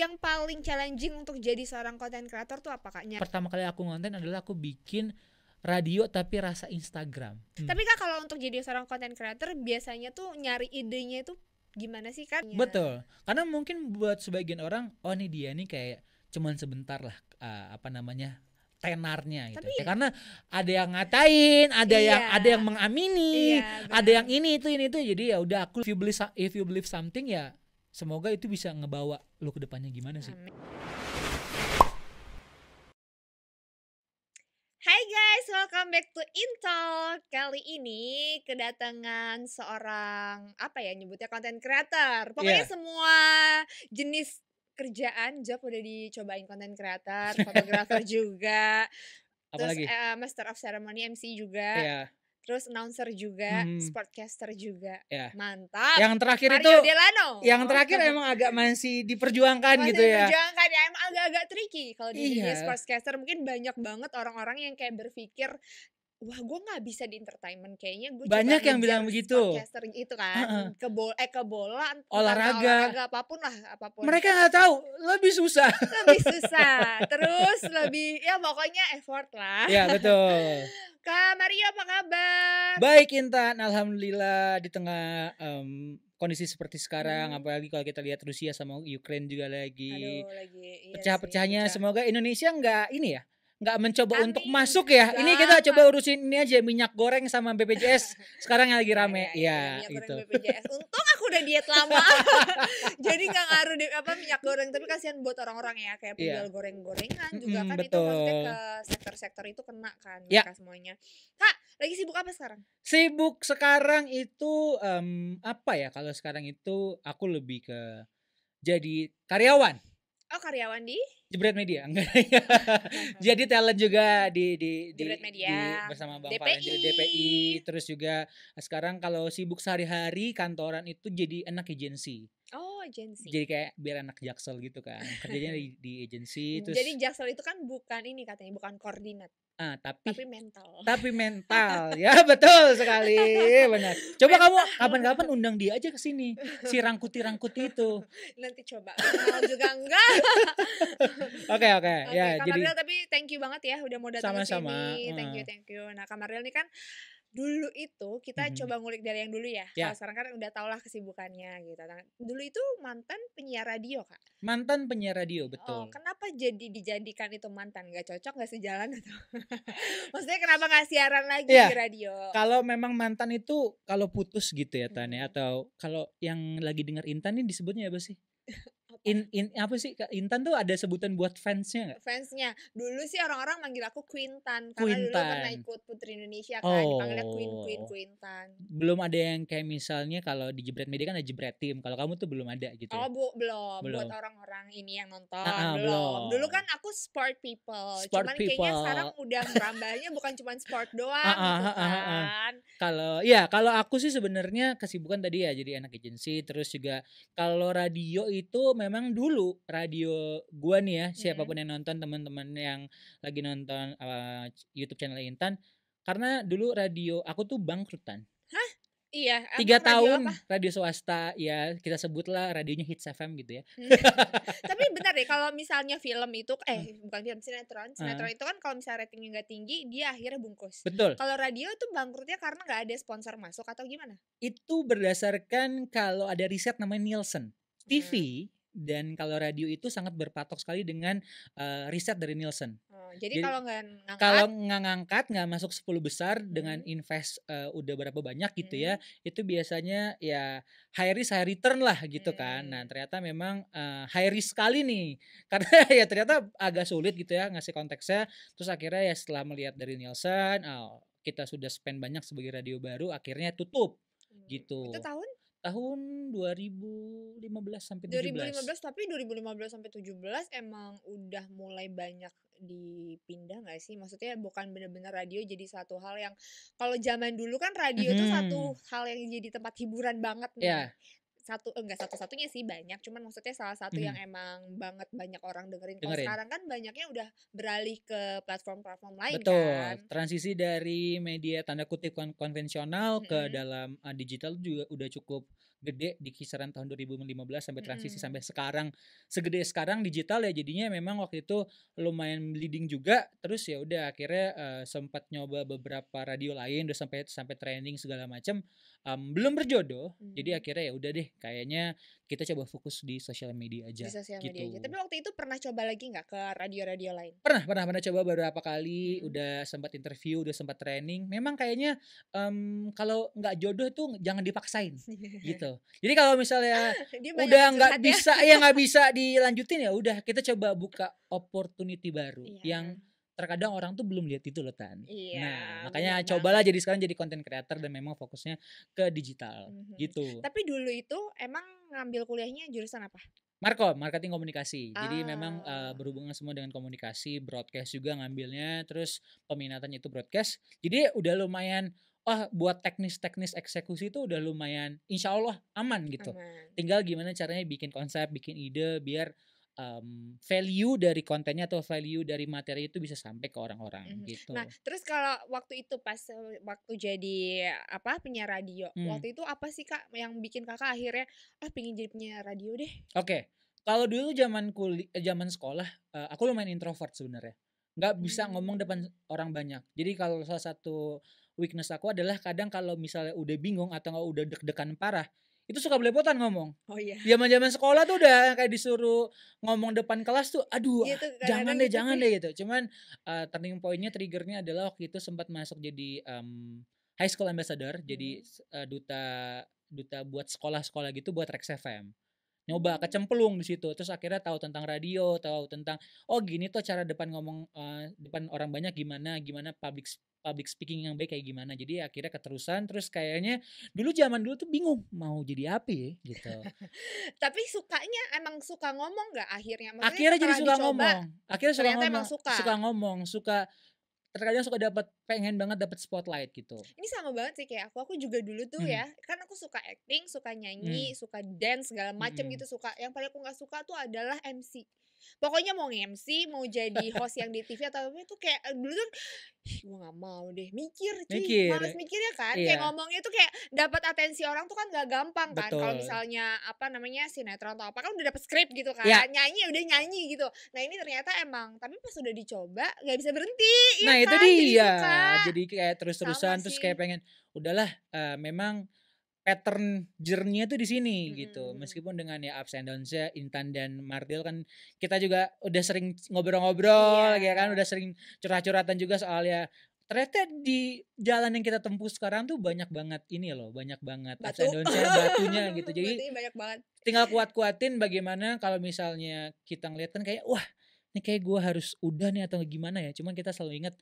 yang paling challenging untuk jadi seorang konten kreator tuh apa kaknya? Pertama kali aku ngonten adalah aku bikin radio tapi rasa Instagram. Hmm. Tapi kak kalau untuk jadi seorang konten kreator biasanya tuh nyari idenya itu gimana sih kak? Betul, karena mungkin buat sebagian orang, oh ini dia nih kayak cuman sebentar lah uh, apa namanya tenarnya gitu. ya, karena ada yang ngatain, ada iya, yang ada yang mengamini, iya, ada yang ini itu ini itu jadi ya udah aku if you believe if you believe something ya semoga itu bisa ngebawa lu ke depannya gimana sih Amin. Hai guys, welcome back to Intel. Kali ini kedatangan seorang apa ya nyebutnya content creator. Pokoknya yeah. semua jenis kerjaan job udah dicobain content creator, fotografer juga. Terus, Apalagi? Terus uh, Master of Ceremony MC juga. Yeah terus announcer juga, hmm. sportcaster juga. Ya. Mantap. Yang terakhir Mario itu Delano. Yang terakhir emang agak masih diperjuangkan masih gitu diperjuangkan, ya. Diperjuangkan ya, emang agak-agak tricky kalau di iya. dunia sportcaster mungkin banyak banget orang-orang yang kayak berpikir wah gue nggak bisa di entertainment kayaknya gue banyak yang bilang begitu sering itu kan uh -uh. ke bola eh ke bola olahraga olahraga apapun lah apapun mereka nggak tahu lebih susah lebih susah terus lebih ya pokoknya effort lah ya betul Kak Maria apa kabar baik Intan alhamdulillah di tengah um, kondisi seperti sekarang hmm. apalagi kalau kita lihat Rusia sama Ukraine juga lagi, Aduh, lagi iya pecah-pecahnya pecah. semoga Indonesia nggak ini ya nggak mencoba Amin. untuk masuk ya. Ini kita kan? coba urusin ini aja minyak goreng sama BPJS sekarang yang lagi iya, rame. Iya, ya, ya, gitu. Untung aku udah diet lama. Jadi nggak ngaruh di apa minyak goreng, tapi kasihan buat orang-orang ya kayak iya. penjual ya. goreng-gorengan juga mm, kan betul. itu maksudnya ke sektor-sektor itu kena kan ya. semuanya. Kak, lagi sibuk apa sekarang? Sibuk sekarang itu um, apa ya? Kalau sekarang itu aku lebih ke jadi karyawan karyawan di Jebret Media. Jadi talent juga di di di, Jebret Media. di bersama Bang DPI. Valen, DPI terus juga sekarang kalau sibuk sehari-hari kantoran itu jadi enak agensi. Oh agency. Jadi kayak biar anak jaksel gitu kan. Kerjanya di, di agensi hmm, terus. Jadi jaksel itu kan bukan ini katanya, bukan koordinat. Ah, tapi tapi mental. Tapi mental. ya, betul sekali. Benar. Coba mental. kamu kapan-kapan undang dia aja ke sini. Si rangkuti-rangkuti itu. Nanti coba. Mau juga enggak. Oke, oke. Okay, ya, jadi tapi thank you banget ya udah mau datang sama -sama. ke sini. Thank you, hmm. thank you. Nah, Kamaril ini kan dulu itu kita mm -hmm. coba ngulik dari yang dulu ya. Yeah. Kalau sekarang kan udah tau lah kesibukannya gitu. Nah, dulu itu mantan penyiar radio kak. Mantan penyiar radio oh, betul. Oh, kenapa jadi dijadikan itu mantan? Gak cocok gak sejalan atau? Maksudnya kenapa gak siaran lagi yeah. di radio? Kalau memang mantan itu kalau putus gitu ya mm-hmm. atau kalau yang lagi dengar Intan ini disebutnya apa sih? in, in apa sih Intan tuh ada sebutan buat fansnya nggak? Fansnya dulu sih orang-orang manggil aku Quintan karena Quintan. dulu pernah ikut Putri Indonesia kan oh. dipanggilnya Queen Queen oh. Quintan. Belum ada yang kayak misalnya kalau di Jebret Media kan ada Jebret Tim kalau kamu tuh belum ada gitu. Oh ya? bu belum, belum. buat orang-orang ini yang nonton ah, belum. belum. Dulu kan aku sport people, sport cuman people. kayaknya sekarang udah merambahnya bukan cuma sport doang ah, ah, gitu Ah, ah, ah. Kalau ya kalau aku sih sebenarnya kesibukan tadi ya jadi anak agensi terus juga kalau radio itu memang memang dulu radio gua nih ya, iya. siapapun yang nonton teman-teman yang lagi nonton uh, YouTube channel Intan, karena dulu radio aku tuh bangkrutan. Hah? Iya. Tiga tahun apa? radio swasta, ya kita sebutlah radionya Hits FM gitu ya. Hmm. Tapi benar deh, kalau misalnya film itu, eh hmm. bukan film sinetron, sinetron hmm. itu kan kalau misalnya ratingnya nggak tinggi, dia akhirnya bungkus. Betul. Kalau radio tuh bangkrutnya karena nggak ada sponsor masuk atau gimana? Itu berdasarkan kalau ada riset namanya Nielsen. TV hmm dan kalau radio itu sangat berpatok sekali dengan uh, riset dari Nielsen. Oh, jadi, jadi kalau nggak ngangkat kalau nggak ngangkat nggak masuk 10 besar dengan hmm. invest uh, udah berapa banyak gitu ya, hmm. ya itu biasanya ya high risk high return lah gitu hmm. kan. Nah hmm. ternyata memang uh, high risk sekali nih karena ya ternyata agak sulit gitu ya ngasih konteksnya. Terus akhirnya ya setelah melihat dari Nielsen, oh, kita sudah spend banyak sebagai radio baru akhirnya tutup hmm. gitu. Itu tahun tahun 2015 sampai lima 2015 tapi 2015 sampai 17 emang udah mulai banyak dipindah gak sih? Maksudnya bukan bener-bener radio jadi satu hal yang kalau zaman dulu kan radio itu -hmm. satu mhm. hal yang jadi tempat hiburan banget nih. Yeah satu enggak eh, satu-satunya sih banyak cuman maksudnya salah satu hmm. yang mhm. emang banget banyak orang dengerin, dengerin. kalau sekarang kan banyaknya udah beralih ke platform-platform lain betul kan? transisi dari media tanda kutip kon konvensional hmm. ke mhm. dalam uh, digital juga udah cukup gede di kisaran tahun 2015 sampai transisi hmm. sampai sekarang segede sekarang digital ya jadinya memang waktu itu lumayan leading juga terus ya udah akhirnya uh, eh, sempat nyoba beberapa radio lain udah sampai sampai training segala macam um, belum berjodoh hmm. jadi akhirnya ya udah deh kayaknya kita coba fokus di sosial media aja di sosial gitu. media aja gitu. tapi waktu itu pernah coba lagi nggak ke radio-radio lain pernah pernah pernah coba beberapa kali hmm. udah sempat interview udah sempat training memang kayaknya um, kalau nggak jodoh itu jangan dipaksain iya. gitu jadi kalau misalnya udah nggak ya. bisa ya nggak bisa dilanjutin ya udah kita coba buka opportunity baru yeah. yang terkadang orang tuh belum lihat itu loh Tan. Iya. Nah, makanya cobalah jadi sekarang jadi konten creator dan memang fokusnya ke digital mm-hmm. gitu. Tapi dulu itu emang ngambil kuliahnya jurusan apa? Marco, marketing komunikasi. Ah. Jadi memang uh, berhubungan semua dengan komunikasi, broadcast juga ngambilnya, terus peminatannya itu broadcast. Jadi udah lumayan oh, buat teknis-teknis eksekusi itu udah lumayan insya Allah aman gitu. Aman. Tinggal gimana caranya bikin konsep, bikin ide biar um, value dari kontennya atau value dari materi itu bisa sampai ke orang-orang mm -hmm. gitu. Nah, terus kalau waktu itu pas waktu jadi apa penyiar radio, hmm. waktu itu apa sih Kak yang bikin Kakak akhirnya ah pingin jadi penyiar radio deh? Oke. Okay. Kalau dulu zaman kuliah, eh, zaman sekolah, aku lumayan introvert sebenarnya. Nggak bisa ngomong hmm. depan orang banyak. Jadi kalau salah satu weakness aku adalah kadang kalau misalnya udah bingung atau nggak udah deg-degan parah, itu suka belepotan ngomong. Oh iya. Zaman-zaman sekolah tuh udah kayak disuruh ngomong depan kelas tuh, aduh, gitu, jangan deh, gitu jangan deh gitu. Cuman uh, turning pointnya, triggernya adalah waktu itu sempat masuk jadi um, high school ambassador, hmm. jadi uh, eh, duta duta buat sekolah-sekolah gitu buat Rex FM nyoba kecemplung di situ terus akhirnya tahu tentang radio tahu tentang oh gini tuh cara depan ngomong uh, depan orang banyak gimana gimana public public speaking yang baik kayak gimana jadi akhirnya keterusan terus kayaknya dulu zaman dulu tuh bingung mau jadi apa ya gitu tapi sukanya emang suka ngomong nggak akhirnya Maksudnya akhirnya jadi suka dicoba, ngomong akhirnya suka ngomong suka. suka ngomong suka terkadang suka dapat pengen banget dapet spotlight gitu. Ini sama banget sih kayak aku. Aku juga dulu tuh hmm. ya, kan aku suka acting, suka nyanyi, hmm. suka dance segala macem hmm. gitu suka. Yang paling aku nggak suka tuh adalah MC. Pokoknya mau nge-MC, mau jadi host yang di TV atau apa itu kayak eh, dulu tuh gue gak mau deh mikir cuy mikir. males mikir ya kan iya. kayak ngomongnya tuh kayak dapat atensi orang tuh kan gak gampang kan kalau misalnya apa namanya sinetron atau apa kan udah dapet script gitu kan iya. ya. nyanyi udah nyanyi gitu nah ini ternyata emang tapi pas udah dicoba gak bisa berhenti iya nah ya itu kan? dia Iya. jadi kayak terus-terusan terus kayak pengen udahlah uh, memang pattern jernya tuh di sini gitu. hmm. gitu. Meskipun dengan ya ups and downs ya Intan dan Mardil kan kita juga udah sering ngobrol-ngobrol yeah. ya kan, udah sering curhat-curhatan juga soal ya ternyata di jalan yang kita tempuh sekarang tuh banyak banget ini loh, banyak banget Batu. ups and downs batunya gitu. Jadi banyak banget. Tinggal kuat-kuatin bagaimana kalau misalnya kita ngeliat kan kayak wah ini kayak gue harus udah nih atau gimana ya. Cuman kita selalu ingat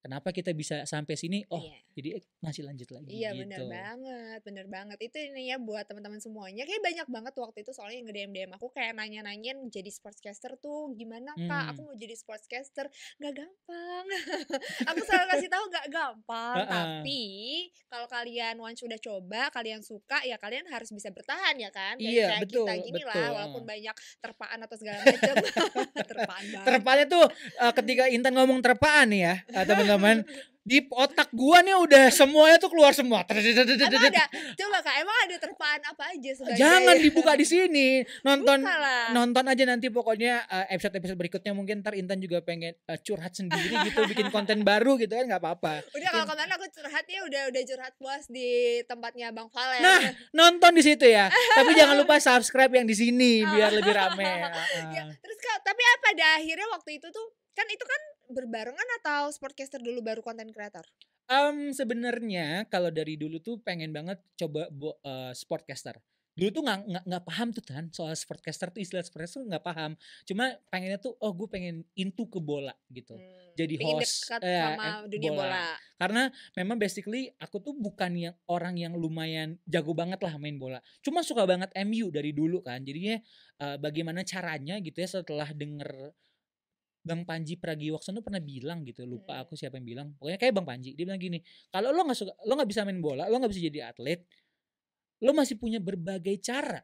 kenapa kita bisa sampai sini oh yeah. jadi masih lanjut lagi iya gitu. bener banget bener banget itu ini ya buat teman-teman semuanya kayak banyak banget waktu itu soalnya yang nge-DM DM aku kayak nanya-nanyain jadi sportscaster tuh gimana hmm. kak aku mau jadi sportscaster nggak gampang aku selalu kasih tahu nggak gampang tapi kalau kalian once sudah coba kalian suka ya kalian harus bisa bertahan ya kan kayak, iya, kayak betul, kita gini betul. lah walaupun banyak terpaan atau segala macam terpaan banget terpaannya tuh eh, uh, ketika Intan ngomong terpaan nih ya eh, teman teman main di otak gua nih udah semuanya tuh keluar semua. Emang ada, coba kak, emang ada terpaan apa aja sebagai Jangan dibuka di sini. Nonton Bukalah. nonton aja nanti pokoknya eh, episode-episode berikutnya mungkin ntar Intan juga pengen eh, curhat sendiri gitu, bikin konten baru gitu kan nggak apa-apa. Udah kalau kemarin aku curhatnya udah udah curhat puas di tempatnya Bang Valen. Nah, nonton di situ ya. tapi jangan lupa subscribe yang di sini biar lebih rame. Ya, terus kak, tapi apa Dah akhirnya waktu itu tuh kan itu kan berbarengan atau sportcaster dulu baru konten kreator? Um, sebenarnya kalau dari dulu tuh pengen banget coba bo, uh, sportcaster. Dulu tuh nggak nggak paham tuh kan soal sportcaster tuh istilah sportcaster nggak paham. Cuma pengennya tuh oh gue pengen into ke bola gitu. Hmm, Jadi host dekat eh, sama eh, dunia bola. bola. Karena memang basically aku tuh bukan yang orang yang lumayan jago banget lah main bola. Cuma suka banget MU dari dulu kan. Jadinya uh, bagaimana caranya gitu ya setelah denger Bang Panji Pragiwaksono pernah bilang gitu lupa hmm. aku siapa yang bilang pokoknya kayak Bang Panji dia bilang gini kalau lo nggak suka lo nggak bisa main bola lo nggak bisa jadi atlet lo masih punya berbagai cara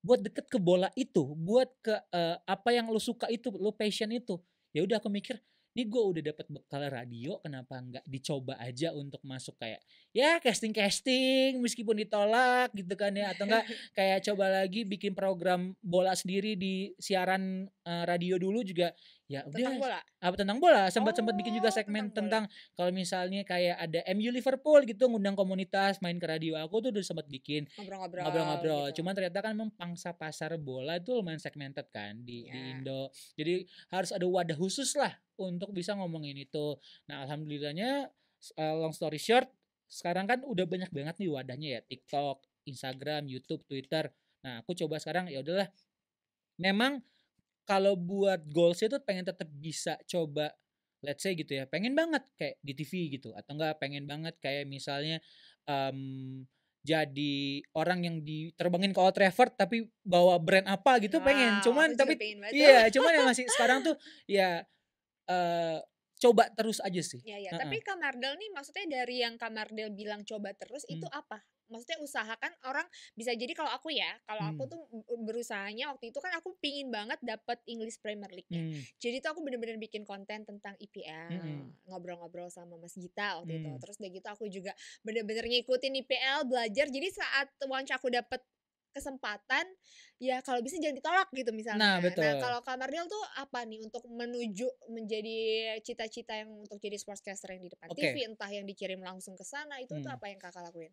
buat deket ke bola itu buat ke uh, apa yang lo suka itu lo passion itu ya udah aku mikir ini gue udah dapat bekal radio kenapa nggak dicoba aja untuk masuk kayak ya casting casting meskipun ditolak gitu kan ya atau enggak kayak coba lagi bikin program bola sendiri di siaran uh, radio dulu juga Ya, tentang udah. bola. Apa tentang bola? Ah, sempat sempat oh, bikin juga oh, segmen tentang, tentang kalau misalnya kayak ada MU Liverpool gitu ngundang komunitas main ke radio aku tuh udah sempat bikin ngobrol-ngobrol. Ngobrol-ngobrol. Gitu. Cuman ternyata kan memang pangsa pasar bola itu lumayan segmented kan di yeah. di ya. Indo. Jadi harus ada wadah khusus lah untuk bisa ngomongin itu. Nah, alhamdulillahnya uh, long story short sekarang kan udah banyak banget nih wadahnya ya TikTok, Instagram, YouTube, Twitter. Nah, aku coba sekarang ya udahlah memang kalau buat goals itu pengen tetap bisa coba let's say gitu ya pengen banget kayak di TV gitu atau enggak pengen banget kayak misalnya um, jadi orang yang diterbangin ke Old Trafford tapi bawa brand apa gitu wow, pengen cuman tapi pengen iya cuman yang masih sekarang tuh ya uh, coba terus aja sih. Iya, ya Uh -uh. Tapi Kamardel nih maksudnya dari yang Kamardel bilang coba terus hmm. itu apa? maksudnya usahakan orang bisa jadi kalau aku ya kalau hmm. aku tuh berusahanya waktu itu kan aku pingin banget dapat English Premier League-nya hmm. jadi tuh aku bener-bener bikin konten tentang IPL e ngobrol hmm. ngobrol-ngobrol sama Mas Gita waktu hmm. itu terus udah gitu aku juga bener-bener ngikutin IPL e belajar jadi saat once aku dapat kesempatan ya kalau bisa jangan ditolak gitu misalnya. Nah, nah betul. nah kalau Kamardil tuh apa nih untuk menuju menjadi cita-cita yang untuk jadi sportscaster yang di depan okay. TV entah yang dikirim langsung ke sana itu hmm. tuh apa yang kakak lakuin?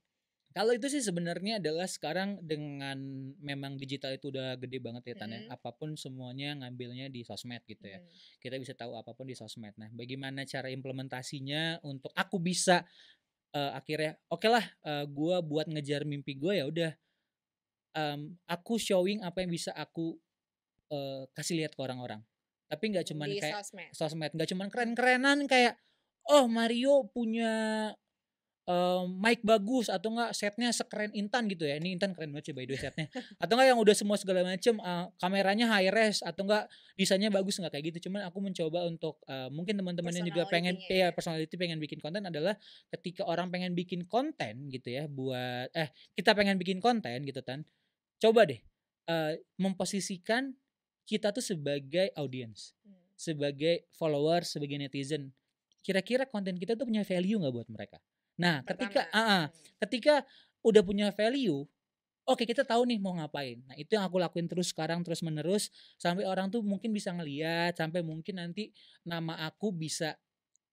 Kalau itu sih sebenarnya adalah sekarang dengan memang digital itu udah gede banget ya tanya mm Apapun semuanya ngambilnya di sosmed gitu ya. Mm. Kita bisa tahu apapun di sosmed. Nah, bagaimana cara implementasinya untuk aku bisa uh, akhirnya oke okay lah uh, eh, gue buat ngejar mimpi gue ya udah um, aku showing apa yang bisa aku uh, kasih lihat ke orang-orang. Tapi nggak cuman di kayak sosmed, sosmed. nggak cuman keren-kerenan kayak oh Mario punya um, mic bagus atau enggak setnya sekeren Intan gitu ya. Ini Intan keren banget sih by the way setnya. atau enggak yang udah semua segala macem uh, kameranya high res atau enggak desainnya bagus enggak kayak gitu. Cuman aku mencoba untuk uh, mungkin teman-teman yang juga pengen ya. ya personality pengen bikin konten adalah ketika orang pengen bikin konten gitu ya buat eh kita pengen bikin konten gitu kan. Coba deh uh, memposisikan kita tuh sebagai audience, hmm. sebagai follower, sebagai netizen. Kira-kira konten kita tuh punya value nggak buat mereka? Nah, ketika uh, ketika udah punya value, oke okay, kita tahu nih mau ngapain. Nah, itu yang aku lakuin terus sekarang terus menerus sampai orang tuh mungkin bisa ngeliat, sampai mungkin nanti nama aku bisa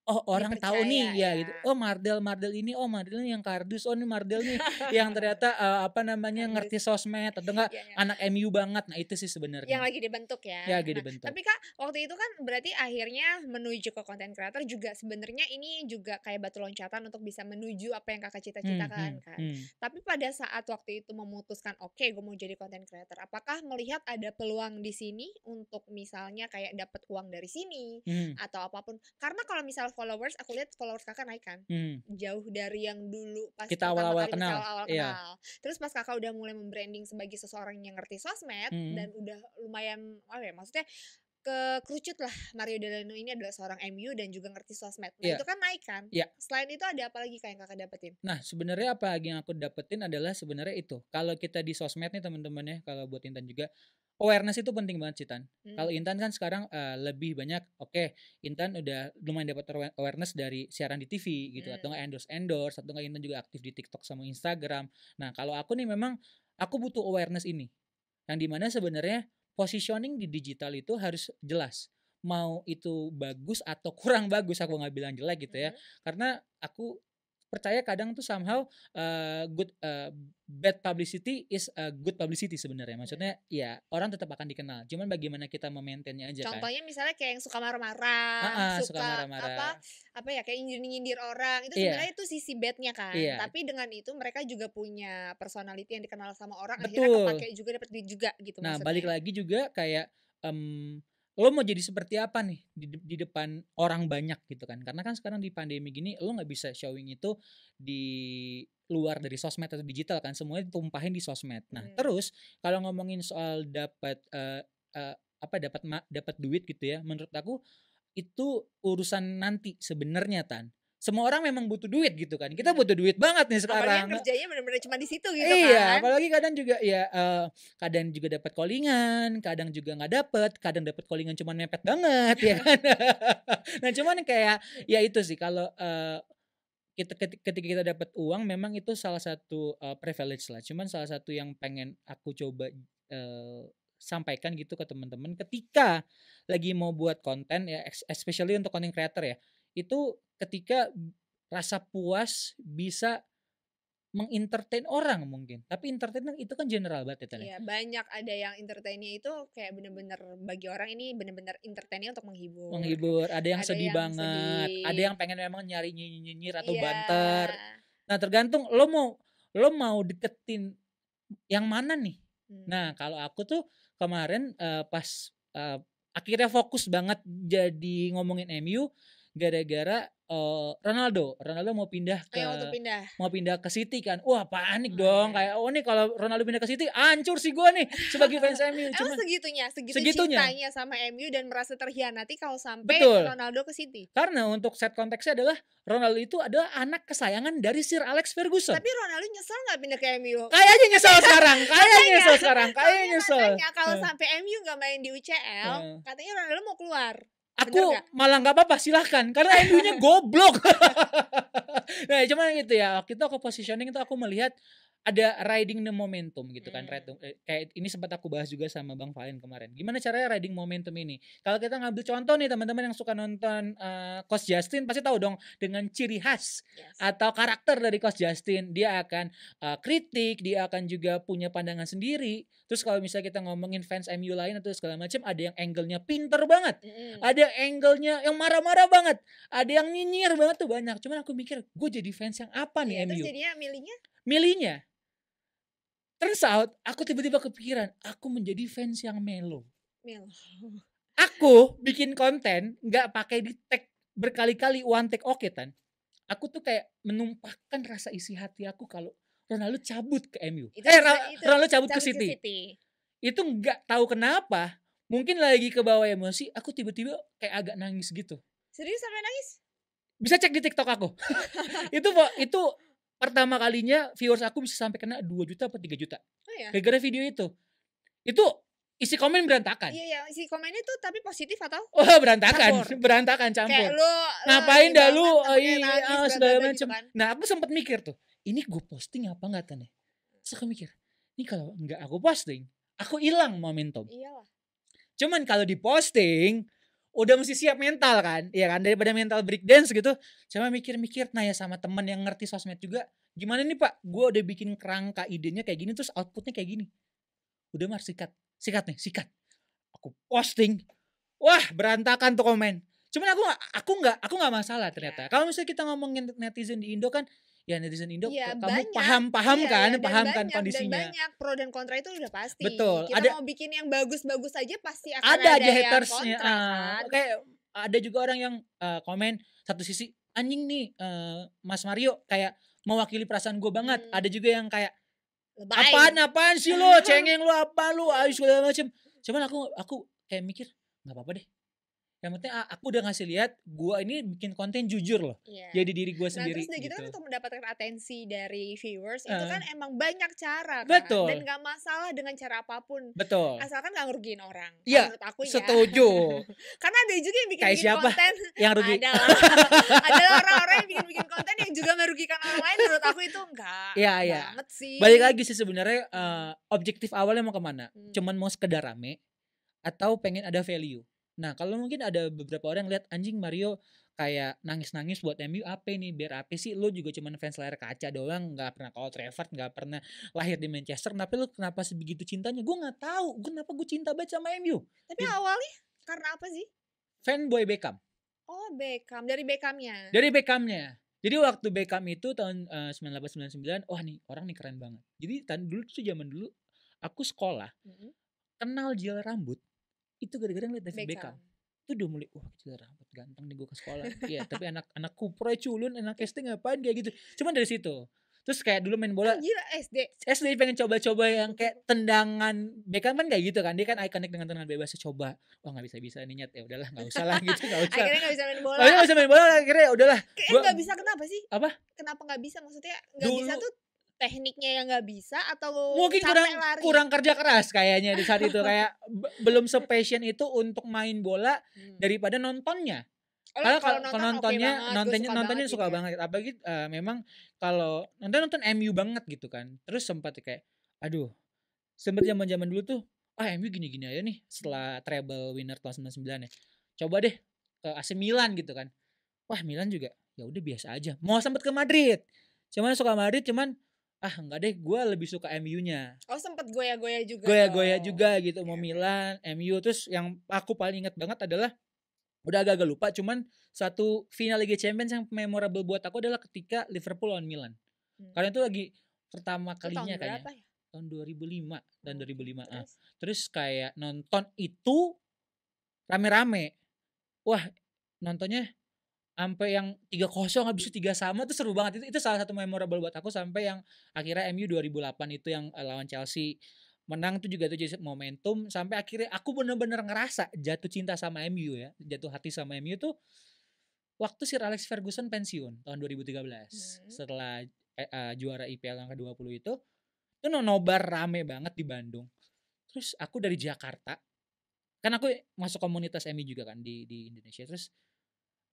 oh orang tahu nih ya, ya gitu oh Mardel Mardel ini oh Mardel ini yang kardus oh ini Mardel nih yang ternyata uh, apa namanya ngerti sosmed atau enggak ya, ya. anak MU banget nah itu sih sebenarnya yang lagi dibentuk ya ya lagi nah, tapi kak waktu itu kan berarti akhirnya menuju ke konten kreator juga sebenarnya ini juga kayak batu loncatan untuk bisa menuju apa yang kakak hmm, cita-citakan hmm, kan hmm, tapi pada saat waktu itu memutuskan oke okay, gue mau jadi konten kreator apakah melihat ada peluang di sini untuk misalnya kayak dapat uang dari sini hmm. atau apapun karena kalau misalnya followers aku lihat followers kakak naik kan hmm. jauh dari yang dulu pas kita awal-awal kenal awal, iya. terus pas kakak udah mulai membranding sebagai seseorang yang ngerti sosmed hmm. dan udah lumayan apa ya maksudnya kekrucut lah Mario Delano ini adalah seorang MU dan juga ngerti sosmed. Nah, yeah. itu kan naik kan? Yeah. Selain itu ada apa lagi kak yang kakak dapetin? Nah, sebenarnya apa lagi yang aku dapetin adalah sebenarnya itu. Kalau kita di sosmed nih teman-teman ya, kalau buat Intan juga awareness itu penting banget Citan. Hmm. Kalau Intan kan sekarang uh, lebih banyak oke, okay, Intan udah lumayan dapat awareness dari siaran di TV gitu hmm. atau enggak endorse endorse atau enggak Intan juga aktif di TikTok sama Instagram. Nah, kalau aku nih memang aku butuh awareness ini. Yang dimana sebenarnya positioning di digital itu harus jelas mau itu bagus atau kurang bagus aku nggak bilang jelek gitu ya -hmm. karena aku percaya kadang tuh somehow uh, good uh, bad publicity is a good publicity sebenarnya. Maksudnya iya. ya orang tetap akan dikenal. Cuman bagaimana kita memaintainnya aja kan. Contohnya kan? misalnya kayak yang suka marah-marah, ah, ah, suka, suka marah-marah. apa apa ya kayak nyindir-nyindir orang. Itu iya. sebenarnya yeah. itu sisi badnya kan. Yeah. Tapi dengan itu mereka juga punya personality yang dikenal sama orang Betul. akhirnya kepake juga dapat juga gitu Nah, maksudnya. balik lagi juga kayak um, lo mau jadi seperti apa nih di, de di depan orang banyak gitu kan karena kan sekarang di pandemi gini lo nggak bisa showing itu di luar dari sosmed atau digital kan semuanya tumpahin di sosmed nah hmm. terus kalau ngomongin soal dapat uh, uh, apa dapat dapat duit gitu ya menurut aku itu urusan nanti sebenarnya tan semua orang memang butuh duit gitu kan. Kita butuh duit banget nih sekarang. Apalagi kerjanya benar-benar cuma di situ gitu iya, kan. Iya, apalagi kadang juga ya uh, kadang juga dapat callingan, kadang juga nggak dapet, kadang dapat callingan cuma mepet banget ya kan. nah, cuman kayak ya itu sih kalau uh, kita ketika kita dapat uang memang itu salah satu uh, privilege lah. Cuman salah satu yang pengen aku coba uh, sampaikan gitu ke teman-teman ketika lagi mau buat konten ya especially untuk konten creator ya itu ketika rasa puas bisa mengentertain orang mungkin tapi entertain itu kan general banget ya, ya Iya banyak ada yang entertainnya itu kayak bener-bener bagi orang ini bener-bener entertainnya untuk menghibur menghibur ada yang ada sedih yang banget sedih. ada yang pengen memang nyari nyinyir nyinyir atau yeah. banter nah tergantung lo mau lo mau deketin yang mana nih hmm. nah kalau aku tuh kemarin uh, pas uh, akhirnya fokus banget jadi ngomongin MU gara-gara uh, Ronaldo Ronaldo mau pindah oh, ke Ayo, pindah. mau pindah ke City kan wah panik oh, dong iya. kayak oh nih kalau Ronaldo pindah ke City hancur sih gue nih sebagai fans MU cuman Emang segitunya segitu segitunya cintanya sama MU dan merasa terhianati kalau sampai Betul. Ronaldo ke City karena untuk set konteksnya adalah Ronaldo itu adalah anak kesayangan dari Sir Alex Ferguson tapi Ronaldo nyesel nggak pindah ke MU kayaknya nyesel sekarang kayaknya nyesel sekarang kayaknya oh, iya, nyesel kalau sampai MU nggak main di UCL katanya Ronaldo mau keluar aku gak? malah nggak apa-apa silahkan karena MU-nya goblok nah cuman gitu ya waktu itu aku positioning itu aku melihat ada riding the momentum gitu kan hmm. Eh, kayak ini sempat aku bahas juga sama Bang Valen kemarin gimana caranya riding momentum ini kalau kita ngambil contoh nih teman-teman yang suka nonton uh, Coach Justin pasti tahu dong dengan ciri khas yes. atau karakter dari Coach Justin dia akan uh, kritik dia akan juga punya pandangan sendiri terus kalau misalnya kita ngomongin fans MU lain atau segala macam ada yang angle-nya pinter banget hmm. ada angle-nya yang marah-marah banget ada yang nyinyir banget tuh banyak cuman aku mikir gue jadi fans yang apa iya, nih ya, MU terus jadinya milihnya milihnya Turns out aku tiba-tiba kepikiran aku menjadi fans yang melo. Melo. Aku bikin konten nggak pakai di tag berkali-kali one tag, oke okay, tan. Aku tuh kayak menumpahkan rasa isi hati aku kalau Ronaldo cabut ke MU. Itu, eh itu, Ronaldo cabut, cabut ke City. Ke City. Itu nggak tahu kenapa mungkin lagi ke bawah emosi aku tiba-tiba kayak agak nangis gitu serius sampai nangis bisa cek di tiktok aku itu itu pertama kalinya viewers aku bisa sampai kena 2 juta atau 3 juta. Oh iya. gara video itu. Itu isi komen berantakan. Iya, iya, isi komennya tuh tapi positif atau? Oh, berantakan, campur. berantakan campur. lu, eh, ngapain dah lu oh, iya, uh, segala macam. Gitu kan. Nah, aku sempat mikir tuh, ini gue posting apa enggak tanya. Terus aku mikir, ini kalau enggak aku posting, aku hilang momentum. Iyalah. Cuman kalau diposting, udah mesti siap mental kan ya kan daripada mental breakdance gitu sama mikir-mikir nah ya sama temen yang ngerti sosmed juga gimana nih pak gue udah bikin kerangka idenya kayak gini terus outputnya kayak gini udah mar sikat sikat nih sikat aku posting wah berantakan tuh komen cuman aku aku nggak aku nggak masalah ternyata iya. kalau misalnya kita ngomongin netizen di Indo kan ya netizen Indo ya, kamu paham paham ya, kan iya, paham kan kondisinya dan banyak pro dan kontra itu udah pasti betul kita ada, mau bikin yang bagus-bagus aja pasti akan ada, ada aja hatersnya kontra, uh, kan? kayak ada juga orang yang uh, komen satu sisi anjing nih uh, Mas Mario kayak mewakili perasaan gue banget hmm. ada juga yang kayak Lebay. apaan apaan sih lo cengeng lo apa lo ayo segala macem cuman aku aku kayak mikir nggak apa-apa deh yang penting ah, aku udah ngasih lihat gua ini bikin konten jujur loh yeah. jadi ya, diri gua sendiri nah, terus gitu, gitu kan gitu. untuk mendapatkan atensi dari viewers uh. itu kan emang banyak cara kan? betul dan gak masalah dengan cara apapun betul asalkan gak ngerugiin orang yeah, menurut aku ya setuju karena ada juga yang bikin, bikin konten yang rugi adalah orang-orang yang bikin bikin konten yang juga merugikan orang lain menurut aku itu enggak ya yeah. banget sih balik lagi sih sebenarnya uh, objektif awalnya mau kemana hmm. cuman mau sekedar rame atau pengen ada value Nah kalau mungkin ada beberapa orang lihat anjing Mario kayak nangis-nangis buat MU apa ini biar apa sih lo juga cuman fans layar kaca doang nggak pernah kalau Trevor nggak pernah lahir di Manchester tapi lo kenapa sebegitu cintanya gue nggak tahu kenapa gue cinta banget sama MU tapi ya. awalnya karena apa sih fanboy Beckham oh Beckham dari Beckhamnya dari Beckhamnya jadi waktu Beckham itu tahun uh, sembilan, wah nih orang nih keren banget. Jadi tahun dulu tuh zaman dulu aku sekolah mm -hmm. kenal jil Rambut itu gara-gara ngeliat David Beckham. itu udah mulai wah gila rambut ganteng nih gue ke sekolah iya tapi anak anak kupre culun anak casting ngapain kayak gitu cuman dari situ terus kayak dulu main bola Anjir, SD SD pengen coba-coba yang kayak tendangan Beckham kan kayak gitu kan dia kan ikonik dengan tendangan bebas ya coba wah nggak bisa bisa nih nyet ya udahlah nggak usah lah gitu nggak usah akhirnya nggak bisa main bola akhirnya nggak bisa main bola akhirnya ya udahlah Kayak nggak bisa kenapa sih apa kenapa nggak bisa maksudnya nggak bisa tuh tekniknya yang nggak bisa atau mungkin kurang lari? kurang kerja keras kayaknya di saat itu kayak belum sepassion itu untuk main bola hmm. daripada nontonnya. Oh, kalau kalau nonton, nontonnya okay nontonnya banget, nontonnya suka banget, suka gitu ya. banget. apalagi uh, memang kalau nonton nonton MU banget gitu kan. Terus sempat kayak aduh sempat zaman-zaman dulu tuh ah MU gini-gini aja nih setelah treble winner tahun sembilan ya. Coba deh ke AC Milan gitu kan. Wah, Milan juga ya udah biasa aja. Mau sempat ke Madrid. Cuman suka Madrid cuman ah nggak deh gue lebih suka MU-nya oh sempet goya-goya juga goya-goya juga gitu mau iya. Milan MU terus yang aku paling inget banget adalah udah agak-agak lupa cuman satu final Liga Champions yang memorable buat aku adalah ketika Liverpool lawan Milan hmm. karena itu lagi pertama kalinya kayaknya ya? dua tahun 2005 dan 2005 terus? Ah. terus kayak nonton itu rame-rame wah nontonnya sampai yang tiga kosong habis itu tiga sama tuh seru banget itu itu salah satu memorable buat aku sampai yang akhirnya MU 2008 itu yang eh, lawan Chelsea menang itu juga tuh jadi momentum sampai akhirnya aku bener-bener ngerasa jatuh cinta sama MU ya jatuh hati sama MU tuh waktu Sir Alex Ferguson pensiun tahun 2013 hmm. setelah eh, uh, juara IPL yang ke-20 itu itu nobar rame banget di Bandung terus aku dari Jakarta kan aku masuk komunitas MU juga kan di di Indonesia terus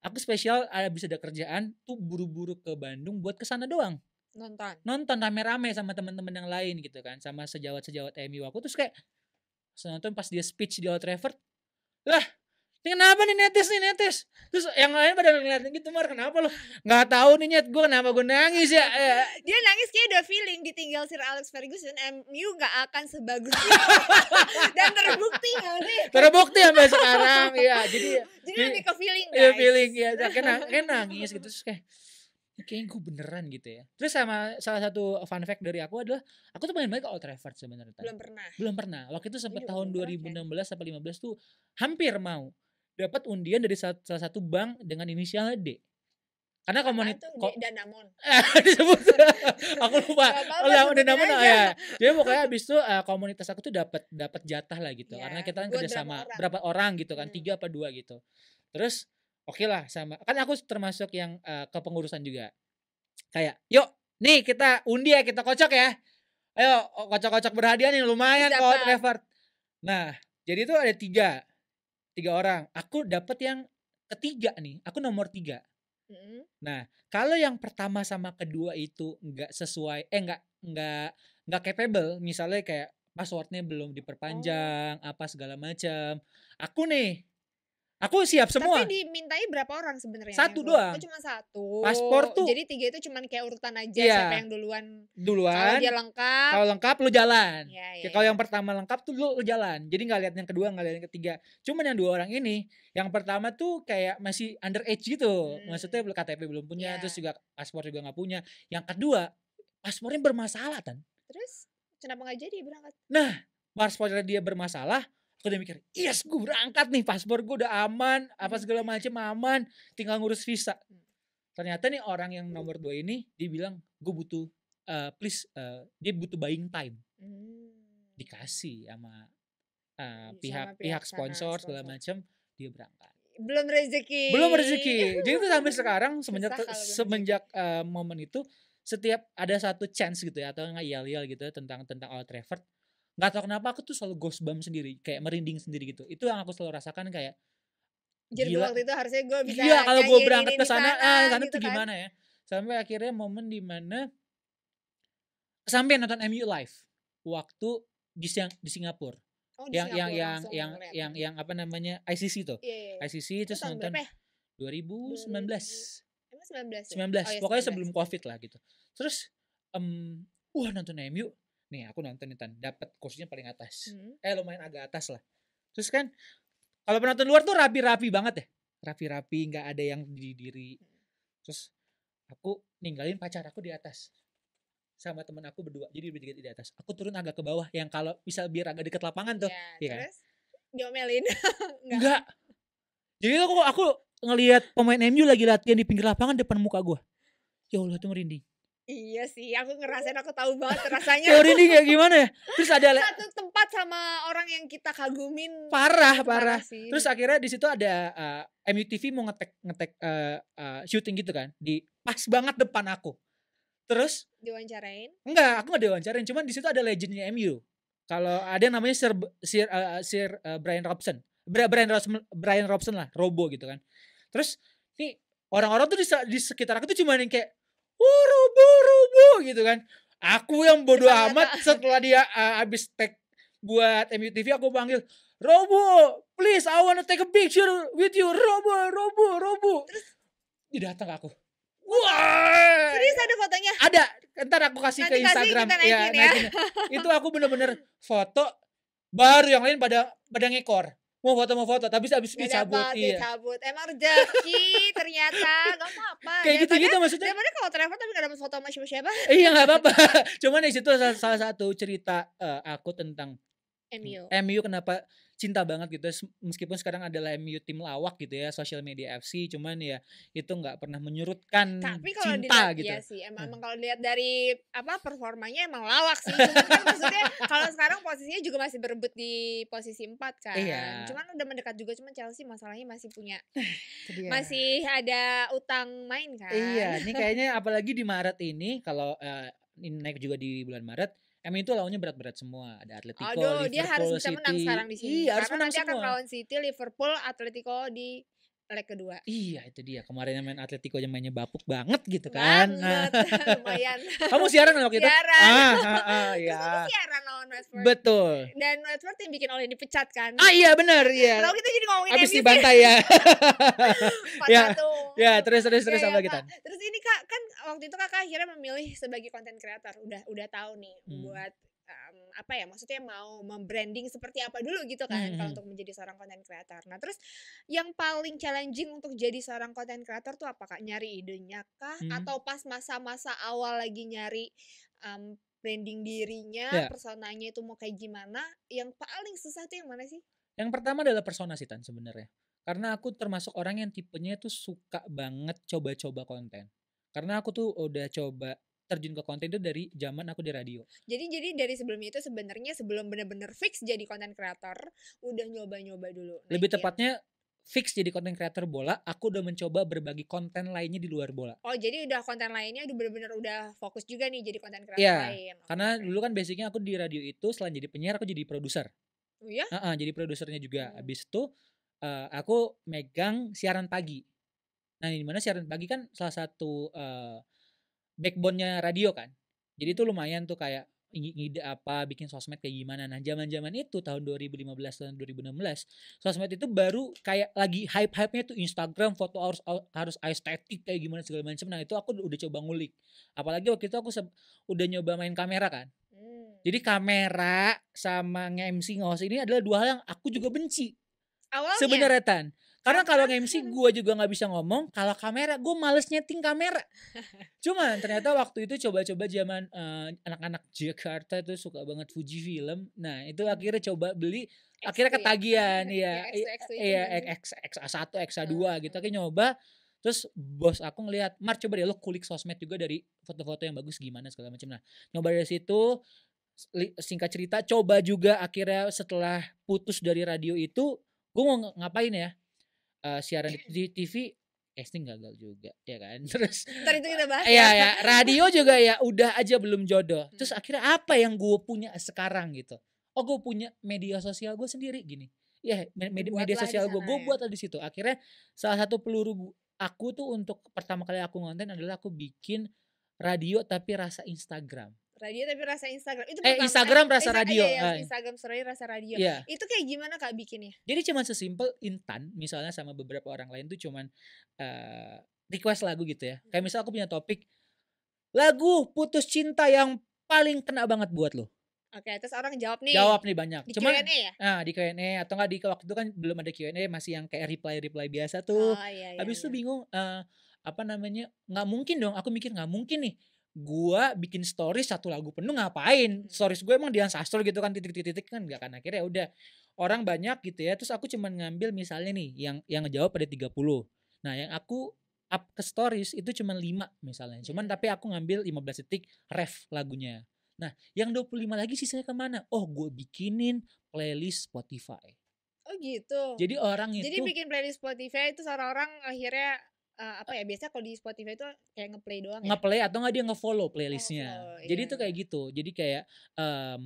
aku spesial ada bisa ada kerjaan tuh buru-buru ke Bandung buat ke sana doang nonton nonton rame-rame sama teman-teman yang lain gitu kan sama sejawat-sejawat MU aku terus kayak nonton pas dia speech di Old Trafford lah ini kenapa nih netes nih netes terus yang lain pada ngeliatin gitu mar kenapa lo nggak tahu nih net gue kenapa gue nangis ya, ya dia nangis kayak udah feeling ditinggal Sir Alex Ferguson MU nggak akan sebagus dan terbukti nggak sih terbukti sampai sekarang ya jadi jadi lebih ke feeling iya, guys. ya feeling ya kayak, kena nangis gitu terus kayak kayaknya gue beneran gitu ya terus sama salah satu fun fact dari aku adalah aku tuh pengen banget ke Old Trafford sebenarnya belum pernah belum pernah waktu itu sampai tahun 2016 sampai lima belas tuh hampir mau dapat undian dari salah satu bank dengan inisial D. Karena nah, komunitas ko Danamon. Ah, disebut. aku lupa. Oh, Danamon, oh, ya. Jadi pokoknya abis itu uh, komunitas aku tuh dapat dapat jatah lah gitu. Ya, Karena kita kan kerja sama berapa orang gitu kan, hmm. tiga apa dua gitu. Terus oke okay lah sama. Kan aku termasuk yang uh, eh, kepengurusan juga. Kayak, yuk nih kita undi ya, kita kocok ya. Ayo kocok-kocok berhadiah nih lumayan kok Nah, jadi itu ada tiga tiga orang aku dapat yang ketiga nih aku nomor tiga hmm nah kalau yang pertama sama kedua itu nggak sesuai eh nggak nggak nggak capable misalnya kayak passwordnya belum oh. diperpanjang oh. apa segala macam aku nih Aku siap semua. Tapi dimintai berapa orang sebenarnya? Satu doang. cuma satu. Paspor tuh. Jadi tiga itu cuma kayak urutan aja yeah. siapa yang duluan. Duluan. Kalau dia lengkap. Kalau lengkap lu jalan. Yeah, yeah, kalau iya. yang pertama lengkap tuh lu, lu jalan. Jadi nggak lihat yang kedua, nggak lihat yang ketiga. Cuman yang dua orang ini, yang pertama tuh kayak masih under age gitu. Hmm. Maksudnya KTP belum punya, yeah. terus juga paspor juga nggak punya. Yang kedua, paspornya bermasalah kan. Terus kenapa nggak jadi berangkat? Nah, paspornya dia bermasalah, Aku udah mikir, yes gue berangkat nih, paspor gue udah aman, apa hmm. segala macam aman, tinggal ngurus visa. Ternyata nih orang yang nomor dua ini, dia bilang, gue butuh, uh, please, uh, dia butuh buying time. Hmm. Dikasih sama uh, pihak, pihak sponsor, sponsor. segala macam dia berangkat belum rezeki belum rezeki jadi itu sampai sekarang semenjak semenjak uh, momen itu setiap ada satu chance gitu ya atau nggak ngayal-yal gitu ya, tentang tentang all travel nggak tau kenapa aku tuh selalu ghost bump sendiri kayak merinding sendiri gitu itu yang aku selalu rasakan kayak jadi gila. waktu itu harusnya gue bisa iya kalau gue berangkat ke sana ah sana gitu tuh kan. gimana ya sampai akhirnya momen di mana sampai nonton MU live waktu di, siang di Singapura Oh, di yang Singapura yang yang yang, yang yang apa namanya ICC tuh. Yeah, yeah. ICC terus nonton 2019. 2019. 19. Oh, ya, Pokoknya 19. sebelum Covid lah gitu. Terus um, wah nonton MU nih aku nonton nih tan, dapat kursinya paling atas hmm. eh lumayan agak atas lah terus kan kalau penonton luar tuh rapi-rapi banget ya rapi-rapi nggak ada yang di diri terus aku ninggalin pacar aku di atas sama temen aku berdua jadi bertiga di atas aku turun agak ke bawah yang kalau bisa biar agak deket lapangan tuh ya, ya terus kan? diomelin enggak. jadi aku aku ngelihat pemain MU lagi latihan di pinggir lapangan depan muka gue ya Allah tuh merinding Iya sih, aku ngerasain aku tahu banget rasanya. Teori ini kayak gimana ya? Terus ada satu tempat sama orang yang kita kagumin. Parah, parah. sih. Terus akhirnya di situ ada uh, eh, MUTV mau ngetek ngetek uh, uh, syuting gitu kan, di pas banget depan aku. Terus diwawancarain? Enggak, aku gak diwawancarain, cuman di situ ada legendnya MU. Kalau ada yang namanya Sir Sir, uh, Sir uh, Brian Robson. Brian Robson Brian Robson lah, Robo gitu kan. Terus nih orang-orang tuh di, di sekitar aku tuh cuma yang kayak buru buru bu gitu kan aku yang bodoh iya, iya, amat setelah dia uh, eh, abis tag buat MUTV aku panggil Robo please I wanna take a picture with you Robo Robo Robo terus didatang aku Wah. Serius ada fotonya? Ada. Ntar aku kasih Nanti ke Instagram. Kasih iya, ya, ya. itu aku bener-bener foto baru yang lain pada pada ngekor mau foto mau foto tapi habis dicabut dapat, iya dicabut emang rezeki ternyata gak apa apa kayak gitu gitu maksudnya daripada kalau travel tapi gak dapat foto sama siapa siapa iya gak apa apa cuman di situ salah, salah satu cerita uh, aku tentang MU MU kenapa cinta banget gitu meskipun sekarang adalah MU tim lawak gitu ya social media FC cuman ya itu nggak pernah menyurutkan Tapi kalau cinta dilihat, gitu. Iya sih emang, emang hmm. kalau dilihat dari apa performanya emang lawak sih cuman kan maksudnya kalau sekarang posisinya juga masih berebut di posisi 4 kan. Iya. Cuman udah mendekat juga cuman Chelsea masalahnya masih punya masih ada utang main kan. Iya, ini kayaknya apalagi di Maret ini kalau uh, ini naik juga di bulan Maret Emang itu lawannya berat-berat semua. Ada Atletico, Aduh, Liverpool, dia harus bisa City. menang sekarang di sini. Iya, Karena harus menang nanti semua. akan lawan City, Liverpool, Atletico di leg kedua. Iya itu dia kemarin main Atletico yang mainnya bapuk banget gitu kan. Banget, nah. lumayan. Kamu siaran waktu itu? Siaran. Ah, ah, ah, ah iya. siaran lawan Westford. Betul. Dan Westford yang bikin oleh dipecat kan. Ah iya benar iya. Nah, Lalu kita jadi ngomongin Abis gitu dibantai ya. ya. Ya. ya terus terus terus sama iya, kita? Ya, gitu? Terus ini kak kan waktu itu kakak akhirnya memilih sebagai content creator Udah udah tahu nih hmm. buat um, apa ya maksudnya mau membranding seperti apa dulu gitu kan hmm. kalau hmm. untuk menjadi seorang content creator. Nah, terus yang paling challenging untuk jadi seorang content creator tuh apakah Nyari idenya kah hmm. atau pas masa-masa awal lagi nyari um, branding dirinya, yeah. personanya itu mau kayak gimana? Yang paling susah tuh yang mana sih? Yang pertama adalah persona sih Tan sebenarnya. Karena aku termasuk orang yang tipenya tuh suka banget coba-coba konten. Karena aku tuh udah coba terjun ke konten itu dari zaman aku di radio. Jadi jadi dari sebelumnya itu sebenarnya sebelum benar-benar fix jadi konten kreator, udah nyoba-nyoba dulu. Lebih tepatnya fix jadi konten kreator bola, aku udah mencoba berbagi konten lainnya di luar bola. Oh, jadi udah konten lainnya udah benar-benar udah fokus juga nih jadi konten kreator ya, lain. Okay. Karena dulu kan basicnya aku di radio itu selain jadi penyiar aku jadi produser. Oh iya? Uh -uh, jadi produsernya juga. Hmm. Habis itu uh, aku megang siaran pagi. Nah, di mana siaran pagi kan salah satu uh, backbone-nya radio kan. Jadi itu lumayan tuh kayak ngide apa bikin sosmed kayak gimana. Nah, zaman jaman itu tahun 2015 dan 2016, sosmed itu baru kayak lagi hype-hype-nya tuh Instagram foto harus harus estetik kayak gimana segala macam. Nah, itu aku udah coba ngulik. Apalagi waktu itu aku udah nyoba main kamera kan. Hmm. Jadi kamera sama nge-MC ini adalah dua hal yang aku juga benci. Awalnya. Sebenarnya Tan. Karena kalau MC gue juga nggak bisa ngomong, kalau kamera gue males nyeting kamera. Cuman ternyata waktu itu coba-coba zaman uh, anak-anak Jakarta itu suka banget Fuji film. Nah, itu hmm. akhirnya coba beli akhirnya ya? ketagihan ya iya X X iya, satu X xa dua gitu akhirnya nyoba terus bos aku ngelihat Mar coba deh lo kulik sosmed juga dari foto-foto yang bagus gimana segala macam nah nyoba dari situ singkat cerita coba juga akhirnya setelah putus dari radio itu gue mau ngapain ya uh, siaran di TV casting gagal juga ya kan terus ntar itu kita bahas iya ya ya radio juga ya udah aja belum jodoh hmm. terus akhirnya apa yang gue punya sekarang gitu oh gue punya media sosial gue sendiri gini iya, ya media, media sosial gue gue buat di situ akhirnya salah satu peluru aku tuh untuk pertama kali aku ngonten adalah aku bikin radio tapi rasa Instagram radio tapi rasa Instagram itu eh, kan? Instagram rasa radio iya, iya, eh. Instagram story rasa radio yeah. itu kayak gimana kak bikinnya jadi cuman sesimpel Intan misalnya sama beberapa orang lain tuh cuman uh, request lagu gitu ya kayak misal aku punya topik lagu putus cinta yang paling kena banget buat lo Oke, terus orang jawab nih. Jawab nih banyak. Di Cuman, Q&A ya? Nah, di Q&A atau enggak di waktu itu kan belum ada Q&A, masih yang kayak reply-reply biasa tuh. Oh, iya, iya, Habis iya. itu bingung uh, apa namanya? nggak mungkin dong, aku mikir nggak mungkin nih gue bikin story satu lagu penuh ngapain hmm. stories gue emang Dian Sastro gitu kan titik-titik kan gak kan akhirnya ya udah orang banyak gitu ya terus aku cuman ngambil misalnya nih yang yang ngejawab ada 30 nah yang aku up ke stories itu cuman 5 misalnya iya. cuman tapi aku ngambil 15 detik ref lagunya nah yang 25 lagi sisanya kemana oh gue bikinin playlist Spotify Oh gitu. Jadi orang itu Jadi bikin playlist Spotify itu seorang orang akhirnya uh, apa ya biasanya kalau di Spotify itu kayak ngeplay doang ya? ngeplay ya? atau nggak dia ngefollow playlistnya oh, jadi iya. itu kayak gitu jadi kayak um,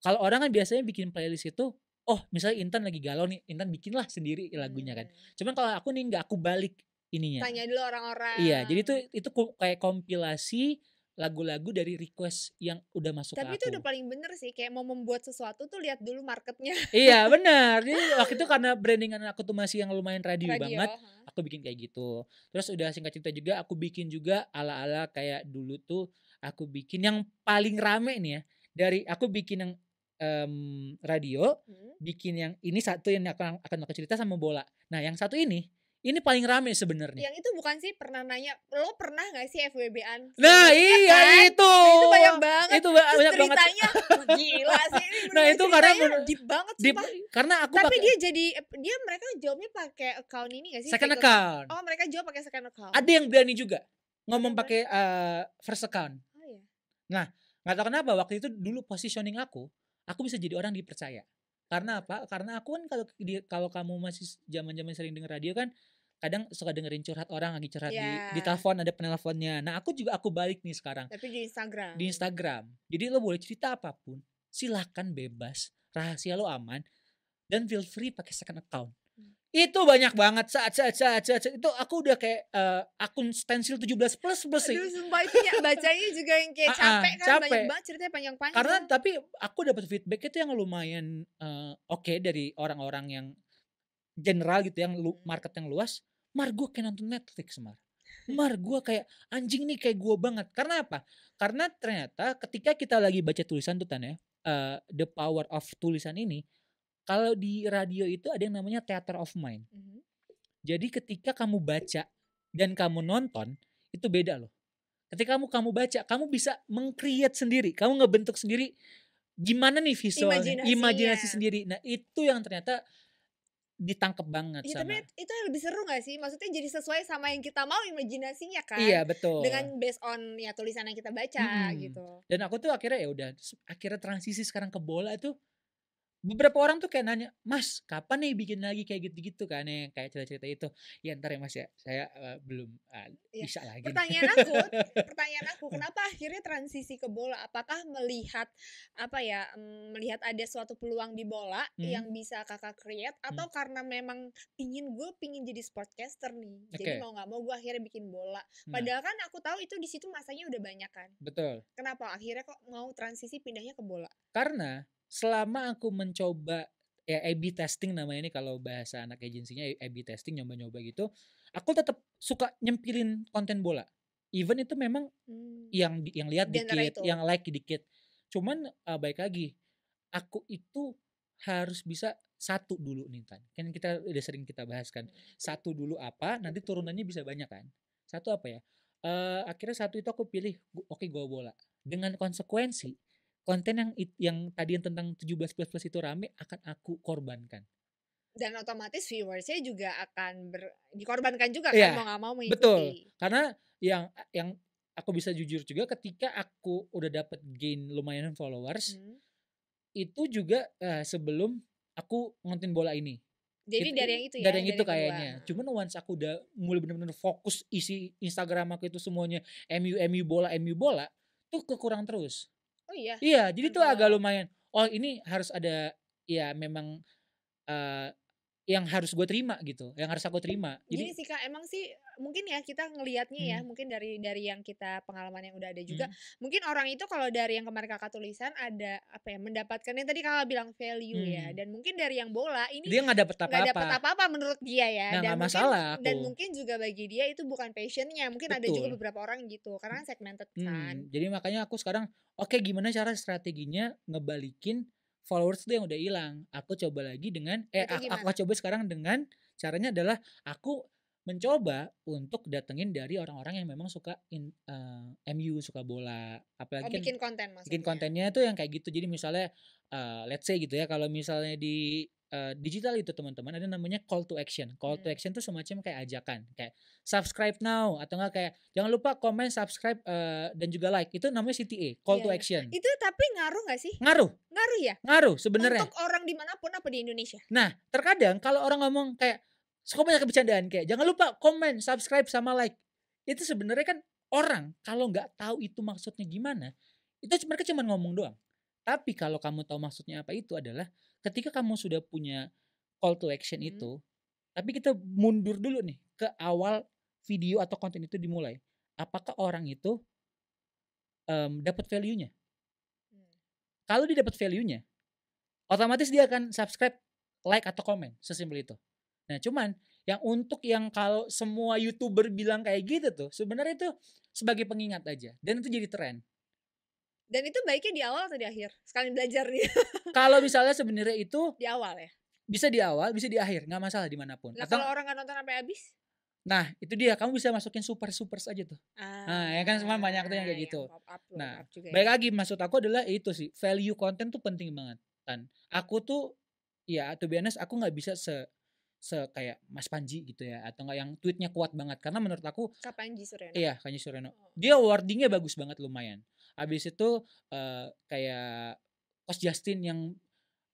kalau orang kan biasanya bikin playlist itu oh misalnya Intan lagi galau nih Intan bikinlah sendiri lagunya kan. hmm. kan cuman kalau aku nih nggak aku balik ininya tanya dulu orang-orang iya jadi itu itu kayak kompilasi lagu-lagu dari request yang udah masuk Tapi ke aku. itu udah paling bener sih kayak mau membuat sesuatu tuh lihat dulu marketnya. iya benar. Jadi waktu itu karena brandingan aku tuh masih yang lumayan radio, radio banget, huh? aku bikin kayak gitu. Terus udah singkat cerita juga aku bikin juga ala-ala kayak dulu tuh aku bikin yang paling rame nih ya. Dari aku bikin yang um, radio, hmm. bikin yang ini satu yang akan akan aku cerita sama bola. Nah, yang satu ini ini paling rame sebenarnya. Yang itu bukan sih pernah nanya, lo pernah gak sih FWB-an? Nah, iya kan? Iya, nah, itu. itu banyak banget. Itu ba banyak ceritanya, banget. gila sih. Ini nah, itu karena deep banget deep, Karena aku Tapi pake, dia jadi dia mereka jawabnya pakai account ini gak sih? Second account. Oh, mereka jawab pakai second account. Ada yang berani juga ngomong pakai uh, first account. Oh iya. Nah, nggak tahu kenapa waktu itu dulu positioning aku, aku bisa jadi orang dipercaya. Karena apa? Karena aku kan kalau kalau kamu masih zaman-zaman sering denger radio kan kadang suka dengerin curhat orang lagi curhat yeah. di di iya. telepon ada penelponnya. Nah, aku juga aku balik nih sekarang. Tapi di Instagram. Di Instagram. Jadi lo boleh cerita apapun, silahkan bebas, rahasia lo aman dan feel free pakai second account itu banyak banget saat saat saat saat, saat. itu aku udah kayak uh, akun stensil 17 plus plus sih. Aduh sumpah itu ya bacanya juga yang kayak capek kan capek. banyak banget ceritanya panjang-panjang. Karena tapi aku dapat feedback itu yang lumayan uh, oke okay dari orang-orang yang general gitu yang lu, hmm. market yang luas. Mar gue kayak nonton Netflix Mar. Mar gue kayak anjing nih kayak gue banget. Karena apa? Karena ternyata ketika kita lagi baca tulisan tuh tanya Uh, eh, the power of tulisan ini kalau di radio itu ada yang namanya theater of mind. Mm -hmm. Jadi ketika kamu baca dan kamu nonton itu beda loh. Ketika kamu kamu baca, kamu bisa mengkreat sendiri, kamu ngebentuk sendiri gimana nih visual imajinasi sendiri. Nah, itu yang ternyata ditangkep banget ya, sama. Tapi itu lebih seru gak sih? Maksudnya jadi sesuai sama yang kita mau imajinasinya kan? Iya betul. Dengan based on ya tulisan yang kita baca hmm. gitu. Dan aku tuh akhirnya ya udah akhirnya transisi sekarang ke bola tuh beberapa orang tuh kayak nanya mas kapan nih bikin lagi kayak gitu-gitu kan yang kayak cerita-cerita itu ya ntar ya mas ya saya uh, belum uh, ya. bisa lagi pertanyaan aku pertanyaan aku kenapa akhirnya transisi ke bola apakah melihat apa ya mmm, melihat ada suatu peluang di bola hmm. yang bisa kakak create atau hmm. karena memang pingin gue pingin jadi sportcaster nih okay. jadi mau nggak mau gue akhirnya bikin bola nah. padahal kan aku tahu itu di situ masanya udah banyak kan betul kenapa akhirnya kok mau transisi pindahnya ke bola karena selama aku mencoba ya A/B testing namanya ini kalau bahasa anak agensinya A/B testing nyoba-nyoba gitu, aku tetap suka nyempilin konten bola. Even itu memang hmm. yang yang lihat dikit, itu. yang like dikit. Cuman uh, eh, baik lagi, aku itu harus bisa satu dulu nih kan. Kan kita udah sering kita bahas kan. Hmm. Satu dulu apa, nanti turunannya bisa banyak kan. Satu apa ya? Uh, akhirnya satu itu aku pilih, oke okay, gue bola. Dengan konsekuensi, konten yang yang tadi yang tentang 17 plus plus itu rame akan aku korbankan dan otomatis viewersnya juga akan ber, dikorbankan juga kan iya, mau nggak mau mengikuti betul karena yang yang aku bisa jujur juga ketika aku udah dapet gain lumayan followers hmm. itu juga uh, sebelum aku ngonten bola ini jadi itu, dari yang itu ya dari yang dari itu kayaknya cuman once aku udah mulai bener-bener fokus isi Instagram aku itu semuanya MU MU bola MU bola tuh kekurang terus Oh iya. Iya, jadi tuh agak lumayan. Oh, ini harus ada ya memang uh, yang harus gue terima gitu, yang harus aku terima. Jadi, jadi sih kak, emang sih mungkin ya kita ngelihatnya ya, hmm. mungkin dari dari yang kita pengalaman yang udah ada juga, hmm. mungkin orang itu kalau dari yang kemarin kakak tulisan ada apa ya mendapatkan yang tadi kakak bilang value ya, hmm. ya, dan mungkin dari yang bola ini dia nggak dapet apa-apa, nggak dapet apa-apa menurut dia ya, nah, dan masalah aku. dan mungkin juga bagi dia itu bukan passionnya, mungkin Betul. ada juga beberapa orang gitu, karena segmented hmm. kan. Jadi makanya aku sekarang, oke okay, gimana cara strateginya ngebalikin followers tuh yang udah hilang. Aku coba lagi dengan eh aku coba sekarang dengan caranya adalah aku mencoba untuk datengin dari orang-orang yang memang suka in, uh, eh, MU suka bola oh, apalagi oh, bikin kan, konten maksudnya. bikin kontennya itu yang kayak gitu jadi misalnya uh, let's say gitu ya kalau misalnya di uh, digital itu teman-teman ada namanya call to action call hmm. to action itu semacam kayak ajakan kayak subscribe now atau enggak kayak jangan lupa komen subscribe uh, dan juga like itu namanya CTA call yeah. to iya. action itu tapi ngaruh gak sih ngaruh ngaruh ya ngaruh sebenarnya untuk orang dimanapun apa di Indonesia nah terkadang kalau orang ngomong kayak Suka banyak kebicaraan kayak jangan lupa komen, subscribe sama like. Itu sebenarnya kan orang kalau nggak tahu itu maksudnya gimana, itu mereka cuma ngomong doang. Tapi kalau kamu tahu maksudnya apa itu adalah ketika kamu sudah punya call to action hmm. itu, tapi kita mundur dulu nih ke awal video atau konten itu dimulai. Apakah orang itu um, mmm, dapat value-nya? Hmm. Kalau dia dapat value-nya, otomatis dia akan subscribe, like atau komen, sesimpel itu. Nah cuman yang untuk yang kalau semua youtuber bilang kayak gitu tuh sebenarnya itu sebagai pengingat aja dan itu jadi tren. Dan itu baiknya di awal atau di akhir? sekali belajar nih. kalau misalnya sebenarnya itu di awal ya. Bisa di awal, bisa di akhir, nggak masalah dimanapun. Nah, atau, kalau orang nggak nonton sampai habis? Nah itu dia kamu bisa masukin super super aja tuh. Ah, nah ya kan semua banyak tuh yang kayak gitu. up, nah juga ya. baik ya. lagi maksud aku adalah itu sih value konten tuh penting banget. dan Aku tuh ya to be honest aku nggak bisa se se kayak Mas Panji gitu ya atau enggak yang tweetnya kuat banget karena menurut aku Kak Panji Sureno iya Panji Sureno oh, dia wordingnya bagus banget lumayan abis itu uh, kayak Kos Justin yang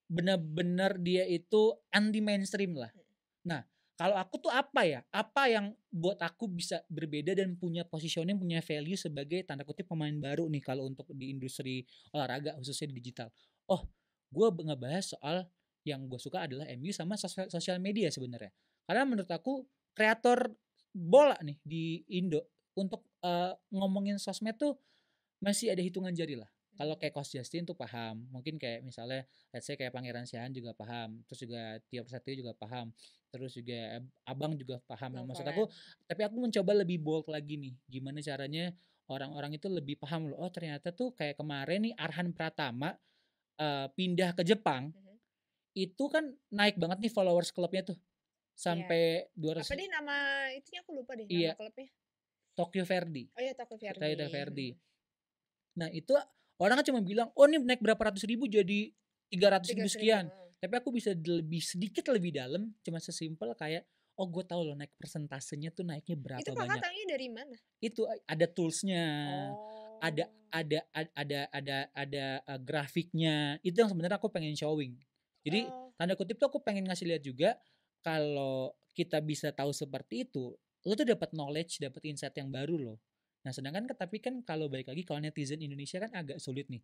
bener-bener dia itu anti mainstream lah hmm. nah kalau aku tuh apa ya apa yang buat aku bisa berbeda dan punya positioning punya value sebagai tanda kutip pemain baru nih kalau untuk di industri olahraga khususnya digital oh gue ngebahas soal yang gue suka adalah MU sama sosial, media sebenarnya. Karena menurut aku kreator bola nih di Indo untuk uh, ngomongin sosmed tuh masih ada hitungan jari lah. Kalau hmm. kayak Coach Justin tuh paham, mungkin kayak misalnya let's say kayak Pangeran Sihan juga paham, terus juga Tio Satrio juga paham, terus juga Abang juga paham. Nah, maksud aku, tapi aku mencoba lebih bold lagi nih, gimana caranya orang-orang itu lebih paham loh. Oh ternyata tuh kayak kemarin nih Arhan Pratama uh, pindah ke Jepang, itu kan naik banget nih followers klubnya tuh iya. sampai dua ratus. Apa deh nama itunya aku lupa deh iya. nama klubnya. Tokyo Verdi. Oh iya Tokyo Verdi. Tokyo Verdi. Nah itu orang kan cuma bilang, oh ini naik berapa ratus ribu jadi tiga ratus ribu sekian. Ribu. Tapi aku bisa lebih sedikit lebih dalam, cuma sesimpel kayak, oh gue tahu loh naik persentasenya tuh naiknya berapa itu banyak. Itu kakak dari mana? Itu ada toolsnya. Oh. Ada ada ada ada ada ada, grafiknya. Itu yang sebenarnya aku pengen showing jadi oh. tanda kutip tuh aku pengen ngasih lihat juga kalau kita bisa tahu seperti itu, lo tuh dapat knowledge, dapat insight yang baru loh. Nah, sedangkan tapi kan kalau baik lagi kalau netizen Indonesia kan agak sulit nih.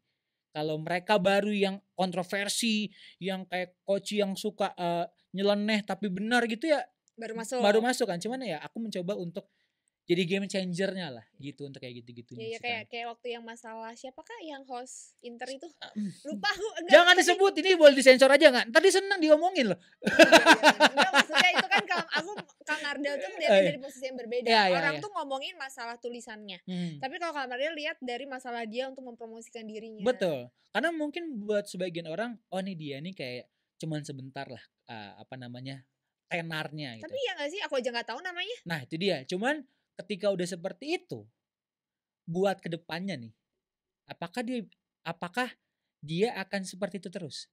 Kalau mereka baru yang kontroversi, yang kayak coach yang suka uh, nyeleneh tapi benar gitu ya baru masuk. Baru masuk kan. Cuman ya aku mencoba untuk jadi game changernya lah gitu untuk kayak gitu-gitu. Iya, ya, kayak kayak waktu yang masalah siapa kak yang host Inter itu ah, hmm. lupa aku. Enggak, Jangan disebut ini boleh disensor aja nggak? Tadi seneng diomongin loh. Iya, iya. Enggak maksudnya itu kan kalau aku Kang Ardel tuh melihatnya eh, iya. dari posisi yang berbeda. Ya, ya, Orang ya. tuh ngomongin masalah tulisannya, hmm. tapi kalau Kang Ardel lihat dari masalah dia untuk mempromosikan dirinya. Betul, karena mungkin buat sebagian orang, oh ini dia nih kayak cuman sebentar lah uh, apa namanya tenarnya. Gitu. Tapi ya nggak sih, aku aja nggak tahu namanya. Nah itu dia, cuman ketika udah seperti itu buat kedepannya nih apakah dia apakah dia akan seperti itu terus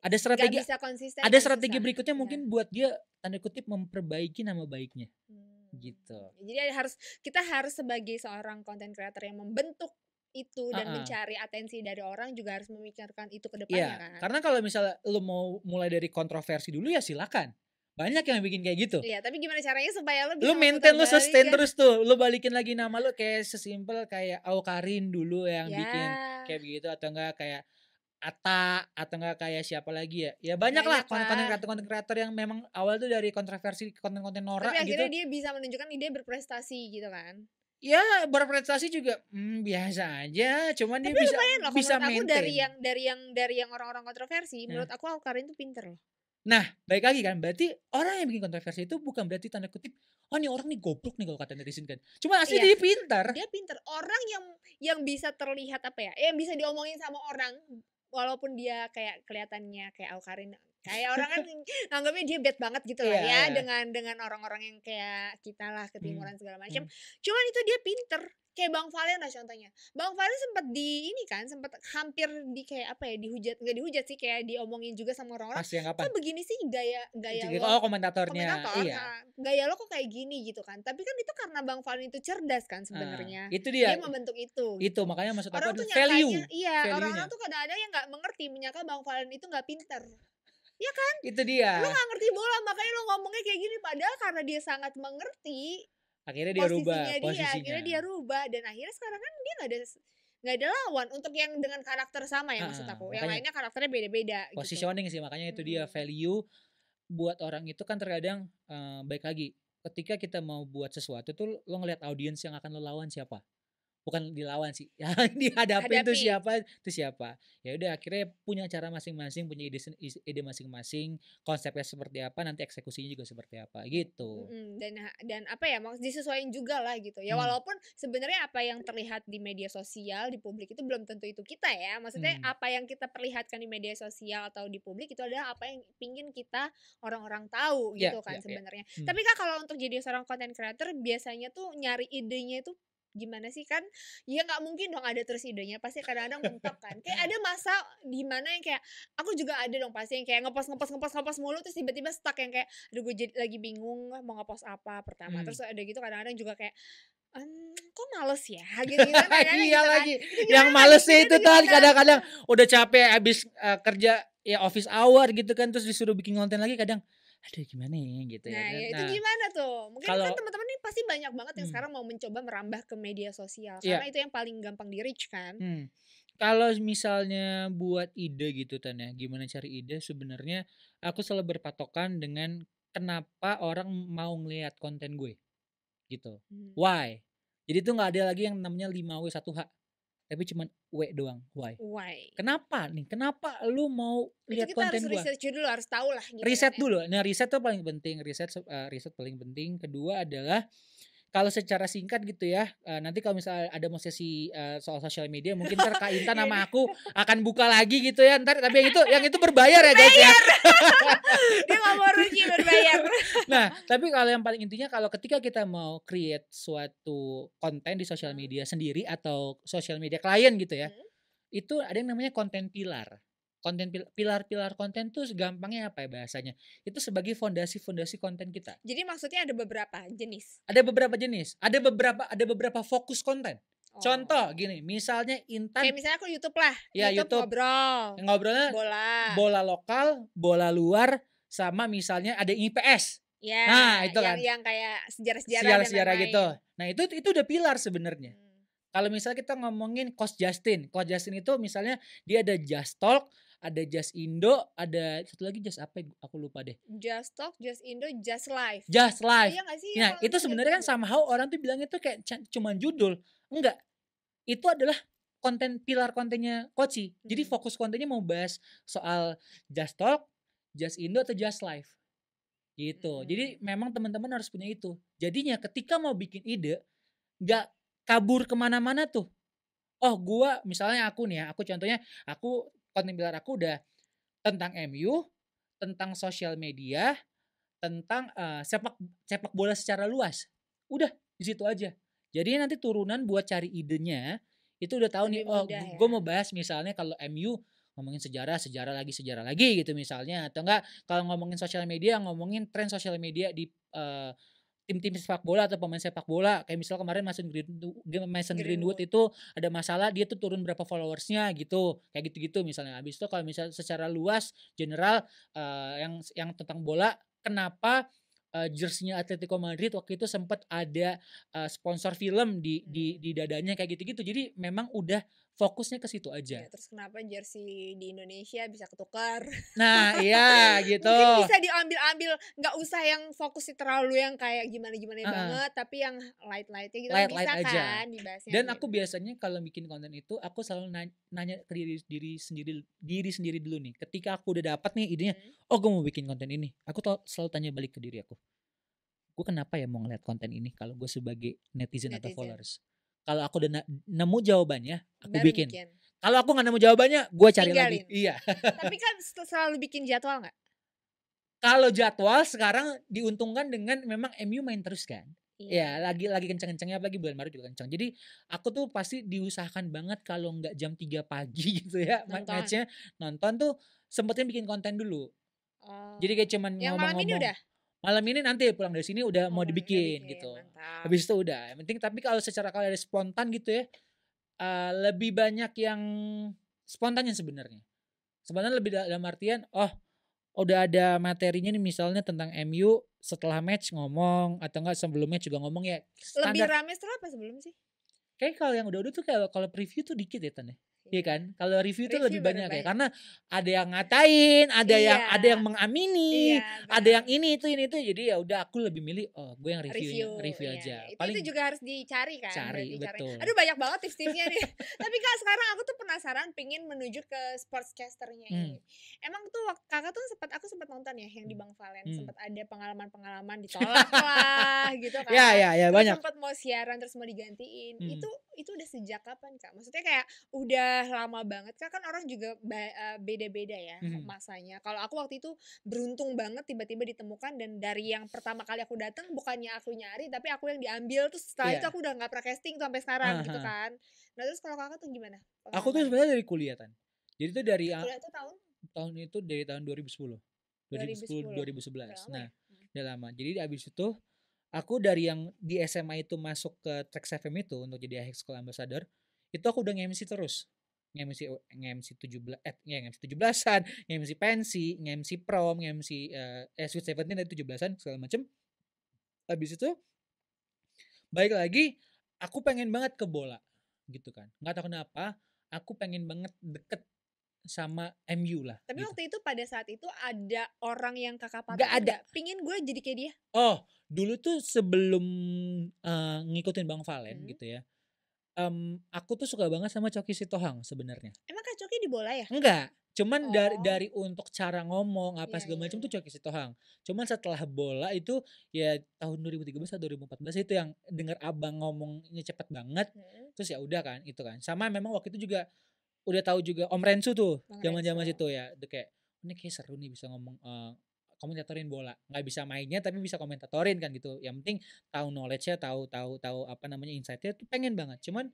ada strategi bisa konsisten, ada strategi susah. berikutnya iya. mungkin ya. buat dia tanda kutip memperbaiki nama baiknya hmm. gitu jadi harus kita harus sebagai seorang content creator yang membentuk itu dan uh -uh. mencari atensi dari orang juga harus memikirkan itu ke iya, depannya yeah. kan karena kalau misalnya lu mau mulai dari kontroversi dulu ya silakan banyak yang bikin kayak gitu iya tapi gimana caranya supaya lo bisa lo maintain lo sustain ya? terus tuh lo balikin lagi nama lo kayak sesimpel kayak Karin dulu yang yeah. bikin kayak begitu atau enggak kayak Ata atau enggak kayak siapa lagi ya ya nah, banyak, ya, lah konten kreator konten kreator yang memang awal tuh dari kontroversi konten konten norak tapi gitu. akhirnya dia bisa menunjukkan ide berprestasi gitu kan ya berprestasi juga hmm, biasa aja cuman tapi dia bisa loh, bisa menurut aku dari yang dari yang dari yang orang-orang kontroversi ya. menurut aku Karin tuh pinter loh Nah, baik lagi kan, berarti orang yang bikin kontroversi itu bukan berarti tanda kutip, oh ini orang nih goblok nih kalau kata netizen kan. Cuma asli iya. dia pintar. Dia pintar. Orang yang yang bisa terlihat apa ya, yang bisa diomongin sama orang, walaupun dia kayak kelihatannya kayak Alkarin kayak orang kan anggapnya dia bad banget gitu lah yeah. ya iya, iya. dengan dengan orang-orang yang kayak kita lah ketimuran hmm, segala macam. Hmm. Cuman itu dia pinter kayak Bang Valen lah contohnya Bang Valen sempat di ini kan sempat hampir di kayak apa ya dihujat nggak dihujat sih kayak diomongin juga sama orang-orang Pas yang apa? kok begini sih gaya gaya Jika, lo oh komentatornya komentator, iya Kan, gaya lo kok kayak gini gitu kan tapi kan itu karena Bang Valen itu cerdas kan ah, sebenarnya uh, itu dia dia membentuk itu itu gitu. makanya maksud orang aku tuh value iya orang-orang tuh kadang-kadang yang nggak mengerti menyangka Bang Valen itu nggak pinter ya kan? Itu dia. lo gak ngerti bola, makanya lo ngomongnya kayak gini. Padahal karena dia sangat mengerti, akhirnya dia posisinya rubah dia, posisinya. akhirnya dia rubah dan akhirnya sekarang kan dia nggak ada nggak ada lawan untuk yang dengan karakter sama ya uh, maksud aku yang lainnya karakternya beda-beda gitu. positioning gitu. sih makanya itu dia value buat orang itu kan terkadang uh, baik lagi ketika kita mau buat sesuatu tuh lo ngelihat audiens yang akan lo lawan siapa bukan dilawan sih yang dihadapi itu siapa itu siapa ya udah akhirnya punya cara masing-masing punya ide ide masing-masing konsepnya seperti apa nanti eksekusinya juga seperti apa gitu mm, dan dan apa ya maksud disesuaikan juga lah gitu ya mm. walaupun sebenarnya apa yang terlihat di media sosial di publik itu belum tentu itu kita ya maksudnya mm. apa yang kita perlihatkan di media sosial atau di publik itu adalah apa yang pingin kita orang-orang tahu ya, gitu yeah, kan yeah, ya. sebenarnya yeah. mm. tapi kak kalau untuk jadi seorang content creator biasanya tuh nyari idenya itu gimana sih kan ya nggak mungkin dong ada terus idenya pasti kadang-kadang mentok kan kayak iya. ada masa di mana yang kayak aku juga ada dong pasti yang kayak ngepost ngepost ngepost ngepost mulu terus tiba-tiba stuck yang kayak aduh gue jadi lagi bingung mau ngepost apa pertama hmm. terus ada gitu kadang-kadang juga kayak Um, kok males ya gitu, gitu iya gitu, kan. lagi kan. yang sih itu tadi kadang-kadang udah capek habis uh, kerja ya office hour gitu kan terus disuruh bikin konten lagi kadang aduh gimana ya gitu nah, ya. Nah, kan. ya itu nah, gimana tuh? Mungkin kan kalau, kan teman-teman ini pasti banyak banget yang hmm. sekarang mau mencoba merambah ke media sosial iya. karena yeah. itu yang paling gampang di reach kan. Hmm. Kalau misalnya buat ide gitu tanya gimana cari ide sebenarnya aku selalu berpatokan dengan kenapa orang mau ngelihat konten gue. Gitu. Hmm. Why? Jadi tuh nggak ada lagi yang namanya 5W satu h tapi cuman W doang. Why? Why? Kenapa nih? Kenapa lu mau lihat konten harus Riset dulu harus tau lah gitu. Riset kan, ya. dulu. Nah, riset tuh paling penting. Riset uh, riset paling penting. Kedua adalah kalau secara singkat gitu ya, uh, nanti kalau misalnya ada mau sesi uh, soal sosial media, mungkin ntar Kak Intan sama iya. aku akan buka lagi gitu ya. Ntar tapi yang itu yang itu berbayar ya guys ya. Dia nggak mau rugi berbayar. nah, tapi kalau yang paling intinya kalau ketika kita mau create suatu konten di sosial hmm. media sendiri atau sosial media klien gitu ya, hmm. itu ada yang namanya konten pilar konten pilar-pilar konten tuh gampangnya apa ya bahasanya itu sebagai fondasi-fondasi konten kita jadi maksudnya ada beberapa jenis ada beberapa jenis ada beberapa ada beberapa fokus konten oh. contoh gini misalnya intan kayak misalnya aku YouTube lah ya YouTube, YouTube ngobrol ngobrolnya bola bola lokal bola luar sama misalnya ada IPS ya nah itu yang, kan yang kayak sejarah-sejarah sejarah gitu nah itu itu udah pilar sebenarnya hmm. Kalau misalnya kita ngomongin Coach Justin, Coach Justin itu misalnya dia ada Just Talk, ada Just Indo, ada satu lagi Just apa? Ya? Aku lupa deh. Just Talk, Just Indo, Just Life. Just Life. Iya sih? Nah, itu sebenarnya kan sama how orang tuh bilang itu kayak cuman judul. Enggak. Itu adalah konten pilar kontennya Koci. Hmm. Jadi fokus kontennya mau bahas soal Just Talk, Just Indo atau Just Life. Gitu. Hmm. Jadi memang teman-teman harus punya itu. Jadinya ketika mau bikin ide, enggak kabur kemana-mana tuh oh gua misalnya aku nih ya aku contohnya aku konten pilar aku udah tentang MU, tentang sosial media, tentang uh, sepak sepak bola secara luas. Udah di situ aja. Jadi nanti turunan buat cari idenya itu udah tahu nih oh ya. mau bahas misalnya kalau MU ngomongin sejarah, sejarah lagi, sejarah lagi gitu misalnya atau enggak kalau ngomongin sosial media ngomongin tren sosial media di uh, tim-tim sepak bola atau pemain sepak bola kayak misal kemarin Mason Greenwood, Mason Greenwood itu ada masalah dia tuh turun berapa followersnya gitu kayak gitu-gitu misalnya habis itu kalau misal secara luas general uh, yang yang tentang bola kenapa uh, eh, jersinya Atletico Madrid waktu itu sempat ada uh, sponsor film di di hmm. di dadanya kayak gitu-gitu. Jadi memang udah fokusnya ke situ aja. Ya, terus kenapa jersey di Indonesia bisa ketukar? Nah, iya gitu. Mungkin bisa diambil-ambil, nggak usah yang fokus terlalu yang kayak gimana-gimana uh, banget, tapi yang light-lightnya gitu kan light, -light bisa aja. kan dibahasnya. Dan gitu. aku biasanya kalau bikin konten itu aku selalu nanya, nanya ke diri, diri sendiri diri sendiri dulu nih. Ketika aku udah dapat nih idenya, hmm. oh gue mau bikin konten ini. Aku selalu tanya balik ke diri aku. Gue kenapa ya mau ngeliat konten ini kalau gue sebagai netizen, netizen. atau followers? kalau aku udah nemu jawabannya aku Baru bikin. bikin. Kalau aku nggak nemu jawabannya, gue cari Tinggalin. lagi. Iya. Tapi kan selalu bikin jadwal nggak? Kalau jadwal sekarang diuntungkan dengan memang MU main terus kan. Iya. Ya, lagi lagi kenceng-kencengnya apalagi bulan Maret juga kenceng. Jadi aku tuh pasti diusahakan banget kalau nggak jam 3 pagi gitu ya nonton. matchnya nonton tuh sempetnya bikin konten dulu. Oh. Jadi kayak cuman Yang ngomong-ngomong. Malam ini udah? malam ini nanti pulang dari sini udah oh, mau dibikin, gitu. Mantap. Habis itu udah. Yang penting tapi kalau secara kalau dari spontan gitu ya uh, lebih banyak yang spontan yang sebenarnya. Sebenarnya lebih dalam artian oh udah ada materinya nih misalnya tentang MU setelah match ngomong atau enggak sebelumnya juga ngomong ya. Standar. Lebih rame setelah apa sebelum sih? Kayak kalau yang udah-udah tuh kayak kalau preview tuh dikit ya tanya Iya kan? Kalau review, review tuh lebih banyak, banyak ya karena ada yang ngatain, ada iya. yang ada yang mengamini, iya, ada yang ini itu ini itu jadi ya udah aku lebih milih oh gue yang review review, review iya. aja. Itu, Paling itu juga harus dicari kan. Cari betul. Aduh banyak banget tips-tipsnya nih. Tapi kak sekarang aku tuh penasaran pingin menuju ke sportscasternya hmm. ini. Emang tuh kakak tuh sempat aku sempat nonton ya yang di Bang Valen hmm. sempat ada pengalaman-pengalaman ditolak lah gitu ya, kan. Iya iya iya banyak. Sempat mau siaran terus mau digantiin. Hmm. Itu itu udah sejak kapan kak? Maksudnya kayak udah udah lama banget kan kan orang juga eh, beda-beda ya hmm. masanya kalau aku waktu itu beruntung banget tiba-tiba ditemukan dan dari yang pertama kali aku datang bukannya aku nyari tapi aku yang diambil terus setelah yeah. itu iya. aku udah nggak pernah casting sampai sekarang uh -huh. gitu kan nah terus kalau kakak tuh gimana kalo aku tuh sebenarnya dari kuliah kan jadi tuh dari kuliah itu tahun tahun itu dari tahun 2010 2010, ribu 2011 nah ya? hmm. udah lama jadi abis itu aku dari yang di SMA itu masuk ke Trax FM itu untuk jadi high school ambassador itu aku udah nge-MC terus ngemsi ngemsi tujuh belas eh ya ngemsi tujuh belasan ngemsi pensi, ngemsi prom, ngemsi uh, eh, eh Sweet seventeen dari tujuh belasan segala macem. Habis itu baik lagi aku pengen banget ke bola gitu kan. Nggak tahu kenapa aku pengen banget deket sama MU lah. Tapi gitu. waktu itu pada saat itu ada orang yang kakak patah Gak ada. Pingin gue jadi kayak dia. Oh, dulu tuh sebelum uh, ngikutin Bang Valen hmm. gitu ya um, aku tuh suka banget sama Coki Sitohang sebenarnya. Emang Kak Coki di bola ya? Enggak. Cuman oh. dari dari untuk cara ngomong apa yeah, segala iya, macam yeah. tuh iya. Coki Sitohang. Cuman setelah bola itu ya tahun 2013 atau 2014 itu yang dengar abang ngomongnya cepet banget. Hmm. Terus ya udah kan itu kan. Sama memang waktu itu juga udah tahu juga Om Rensu tuh zaman-zaman situ ya. deket. kayak ini kayak seru nih bisa ngomong uh, komentatorin bola nggak bisa mainnya tapi bisa komentatorin kan gitu yang penting tahu knowledge-nya tahu tahu tahu apa namanya insight-nya tuh pengen banget cuman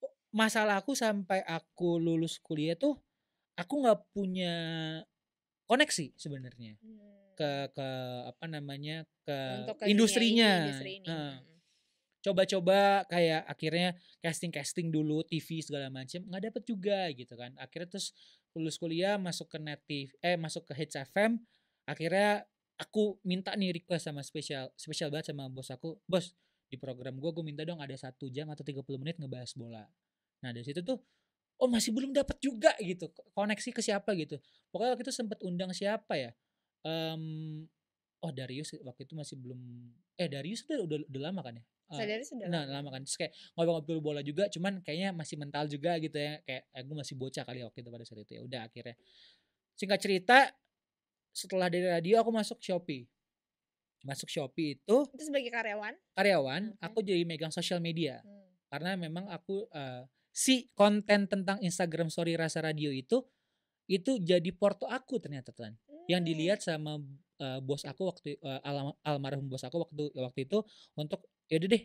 oh, masalah aku sampai aku lulus kuliah tuh aku nggak punya koneksi sebenarnya hmm. ke ke apa namanya ke, ke industrinya coba Hmm. coba-coba kayak akhirnya casting casting dulu TV segala macam nggak dapet juga gitu kan akhirnya terus lulus kuliah masuk ke native eh masuk ke hfm akhirnya aku minta nih request sama spesial spesial banget sama bos aku bos di program gue gue minta dong ada satu jam atau 30 menit ngebahas bola nah dari situ tuh oh masih belum dapat juga gitu koneksi ke siapa gitu pokoknya waktu itu sempet undang siapa ya um, oh Darius waktu itu masih belum eh Darius udah udah, udah lama kan ya Uh, eh, Sadari sudah nah, lama kan Terus kayak ngobrol-ngobrol bola juga Cuman kayaknya masih mental juga gitu ya Kayak eh, gue masih bocah kali ya, waktu itu pada saat itu ya Udah akhirnya Singkat cerita setelah dari radio aku masuk Shopee. Masuk Shopee itu itu sebagai karyawan? Karyawan, ah, okay. aku jadi megang sosial media. Hmm. Karena memang aku uh, si konten tentang Instagram Sorry rasa radio itu itu jadi porto aku ternyata Tuan. Hmm. Yang dilihat sama uh, bos aku waktu uh, eh, alam, almarhum bos aku waktu waktu itu untuk ya deh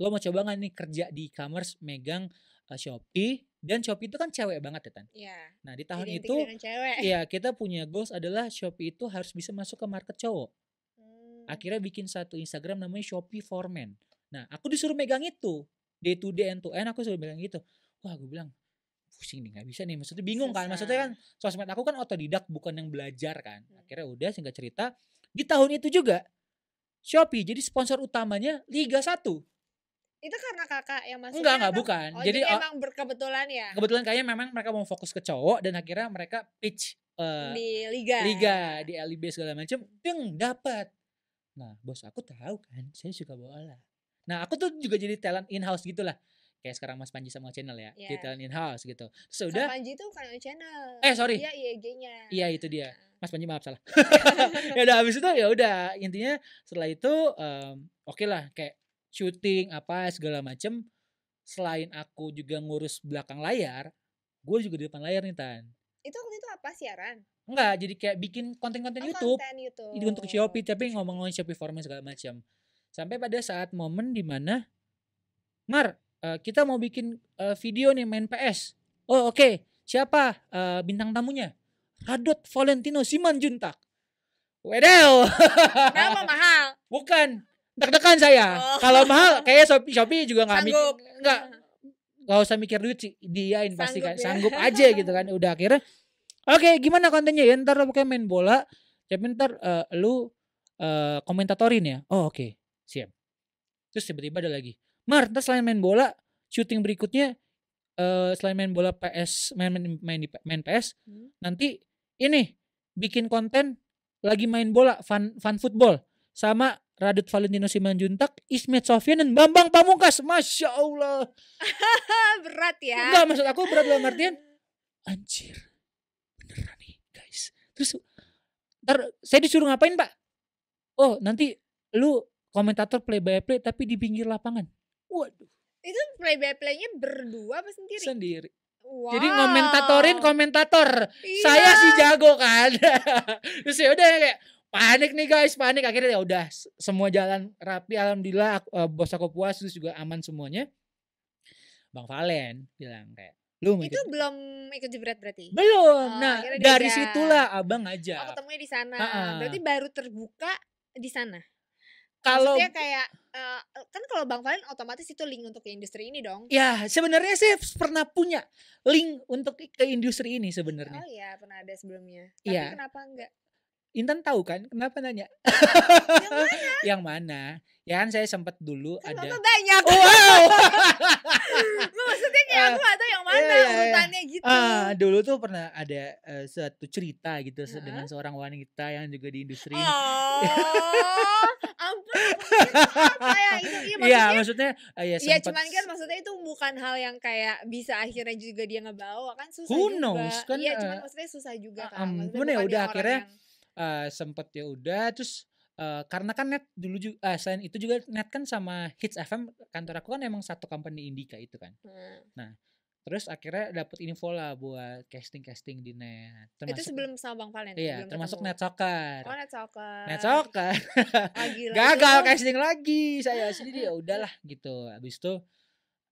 lo mau coba nggak nih kerja di e-commerce megang uh, Shopee dan Shopee itu kan cewek banget ya Tan. Iya. Nah, di tahun itu kan iya kita punya goals adalah Shopee itu harus bisa masuk ke market cowok. Hmm. Akhirnya bikin satu Instagram namanya Shopee for Men. Nah, aku disuruh megang itu. Day to day end to end aku suruh megang itu. Wah, gue bilang pusing nih nggak bisa nih maksudnya bingung kan? Susah. kan maksudnya kan sosmed aku kan otodidak bukan yang belajar kan hmm. akhirnya udah singkat cerita di tahun itu juga Shopee jadi sponsor utamanya Liga 1 itu karena kakak yang masuk. Enggak, kan enggak, bukan. Oh, jadi, jadi oh emang berkebetulan ya. Kebetulan kayaknya memang mereka mau fokus ke cowok dan akhirnya mereka pitch uh, di liga. Liga di LIB segala macam, deng dapat. Nah, bos aku tahu kan, saya suka bola. Nah, aku tuh juga jadi talent in-house gitu lah. Kayak sekarang Mas Panji sama channel ya, yeah. talent in-house gitu. Sudah. Ya Mas Panji tuh kan channel. Eh, sorry. Iya, IG-nya. Iya, itu dia. Mas Panji maaf salah. ya udah habis itu ya udah intinya setelah itu um, oke okay lah kayak syuting apa segala macem selain aku juga ngurus belakang layar gue juga di depan layar nih tan itu waktu itu apa siaran Enggak, jadi kayak bikin konten-konten oh, YouTube. Konten YouTube. Itu untuk Shopee, tapi ngomong-ngomong Shopee form segala macam. Sampai pada saat momen dimana, Mar, uh, kita mau bikin uh, video nih main PS. Oh oke, okay. siapa uh, bintang tamunya? Radot Valentino Simanjuntak wedel Nama mahal. Bukan deg-degan saya. Oh. Kalau mahal kayak Shopee, Shopee juga nggak mikir nggak nggak usah mikir duit sih diain pasti kan ya. sanggup aja gitu kan udah akhirnya oke okay, gimana kontennya ya ntar lo pakai main bola tapi ya, ntar uh, lu uh, komentatorin ya oh oke okay. siap terus tiba-tiba ada lagi Mar ntar selain main bola syuting berikutnya uh, selain main bola PS main main main, di, main PS hmm. nanti ini bikin konten lagi main bola fun fun football sama Radut Valentino Simanjuntak, Ismet Sofian dan Bambang Pamungkas. Masya Allah. berat ya. Enggak maksud aku berat dalam artian anjir beneran nih guys. Terus ntar saya disuruh ngapain pak? Oh nanti lu komentator play by play tapi di pinggir lapangan. Waduh. Itu play by playnya berdua apa sendiri? Sendiri. Wow. Jadi komentatorin komentator. Iya. Saya si jago kan. Terus ya udah kayak panik nih guys panik akhirnya ya udah semua jalan rapi alhamdulillah aku, uh, bos aku puas terus juga aman semuanya bang Valen bilang kayak lu itu ikut. belum ikut jebret berarti belum oh, nah dari aja. situlah abang aja oh, ketemunya di sana uh -uh. berarti baru terbuka di sana kalau kayak uh, kan kalau Bang Valen otomatis itu link untuk ke industri ini dong. Ya, sebenarnya sih pernah punya link untuk ke industri ini sebenarnya. Oh iya, pernah ada sebelumnya. Iya. Tapi ya. kenapa enggak? Intan tahu kan kenapa nanya? Yang mana? yang mana? Ya kan saya sempat dulu kan ada. banyak. Oh, wow. Maksudnya kayak uh, aku atau yang mana iya, iya, iya. gitu. Uh, dulu tuh pernah ada uh, eh, satu cerita gitu uh. dengan seorang wanita yang juga di industri. Oh. saya ya itu iya, iya maksudnya, ya, maksudnya uh, ya, ya cuman kan maksudnya itu bukan hal yang kayak bisa akhirnya juga dia ngebawa kan susah Who juga. knows, kan iya uh, maksudnya susah juga kan um, ya udah akhirnya yang uh, sempet ya udah terus Uh, karena kan net dulu juga uh, eh, selain itu juga net kan sama hits FM kantor aku kan emang satu company Indika itu kan hmm. nah terus akhirnya dapet info lah buat casting casting di net termasuk, itu sebelum sama bang Valen iya termasuk ketemu. net soccer oh net soccer net soccer ah, gagal casting lagi saya sendiri ya udahlah gitu abis itu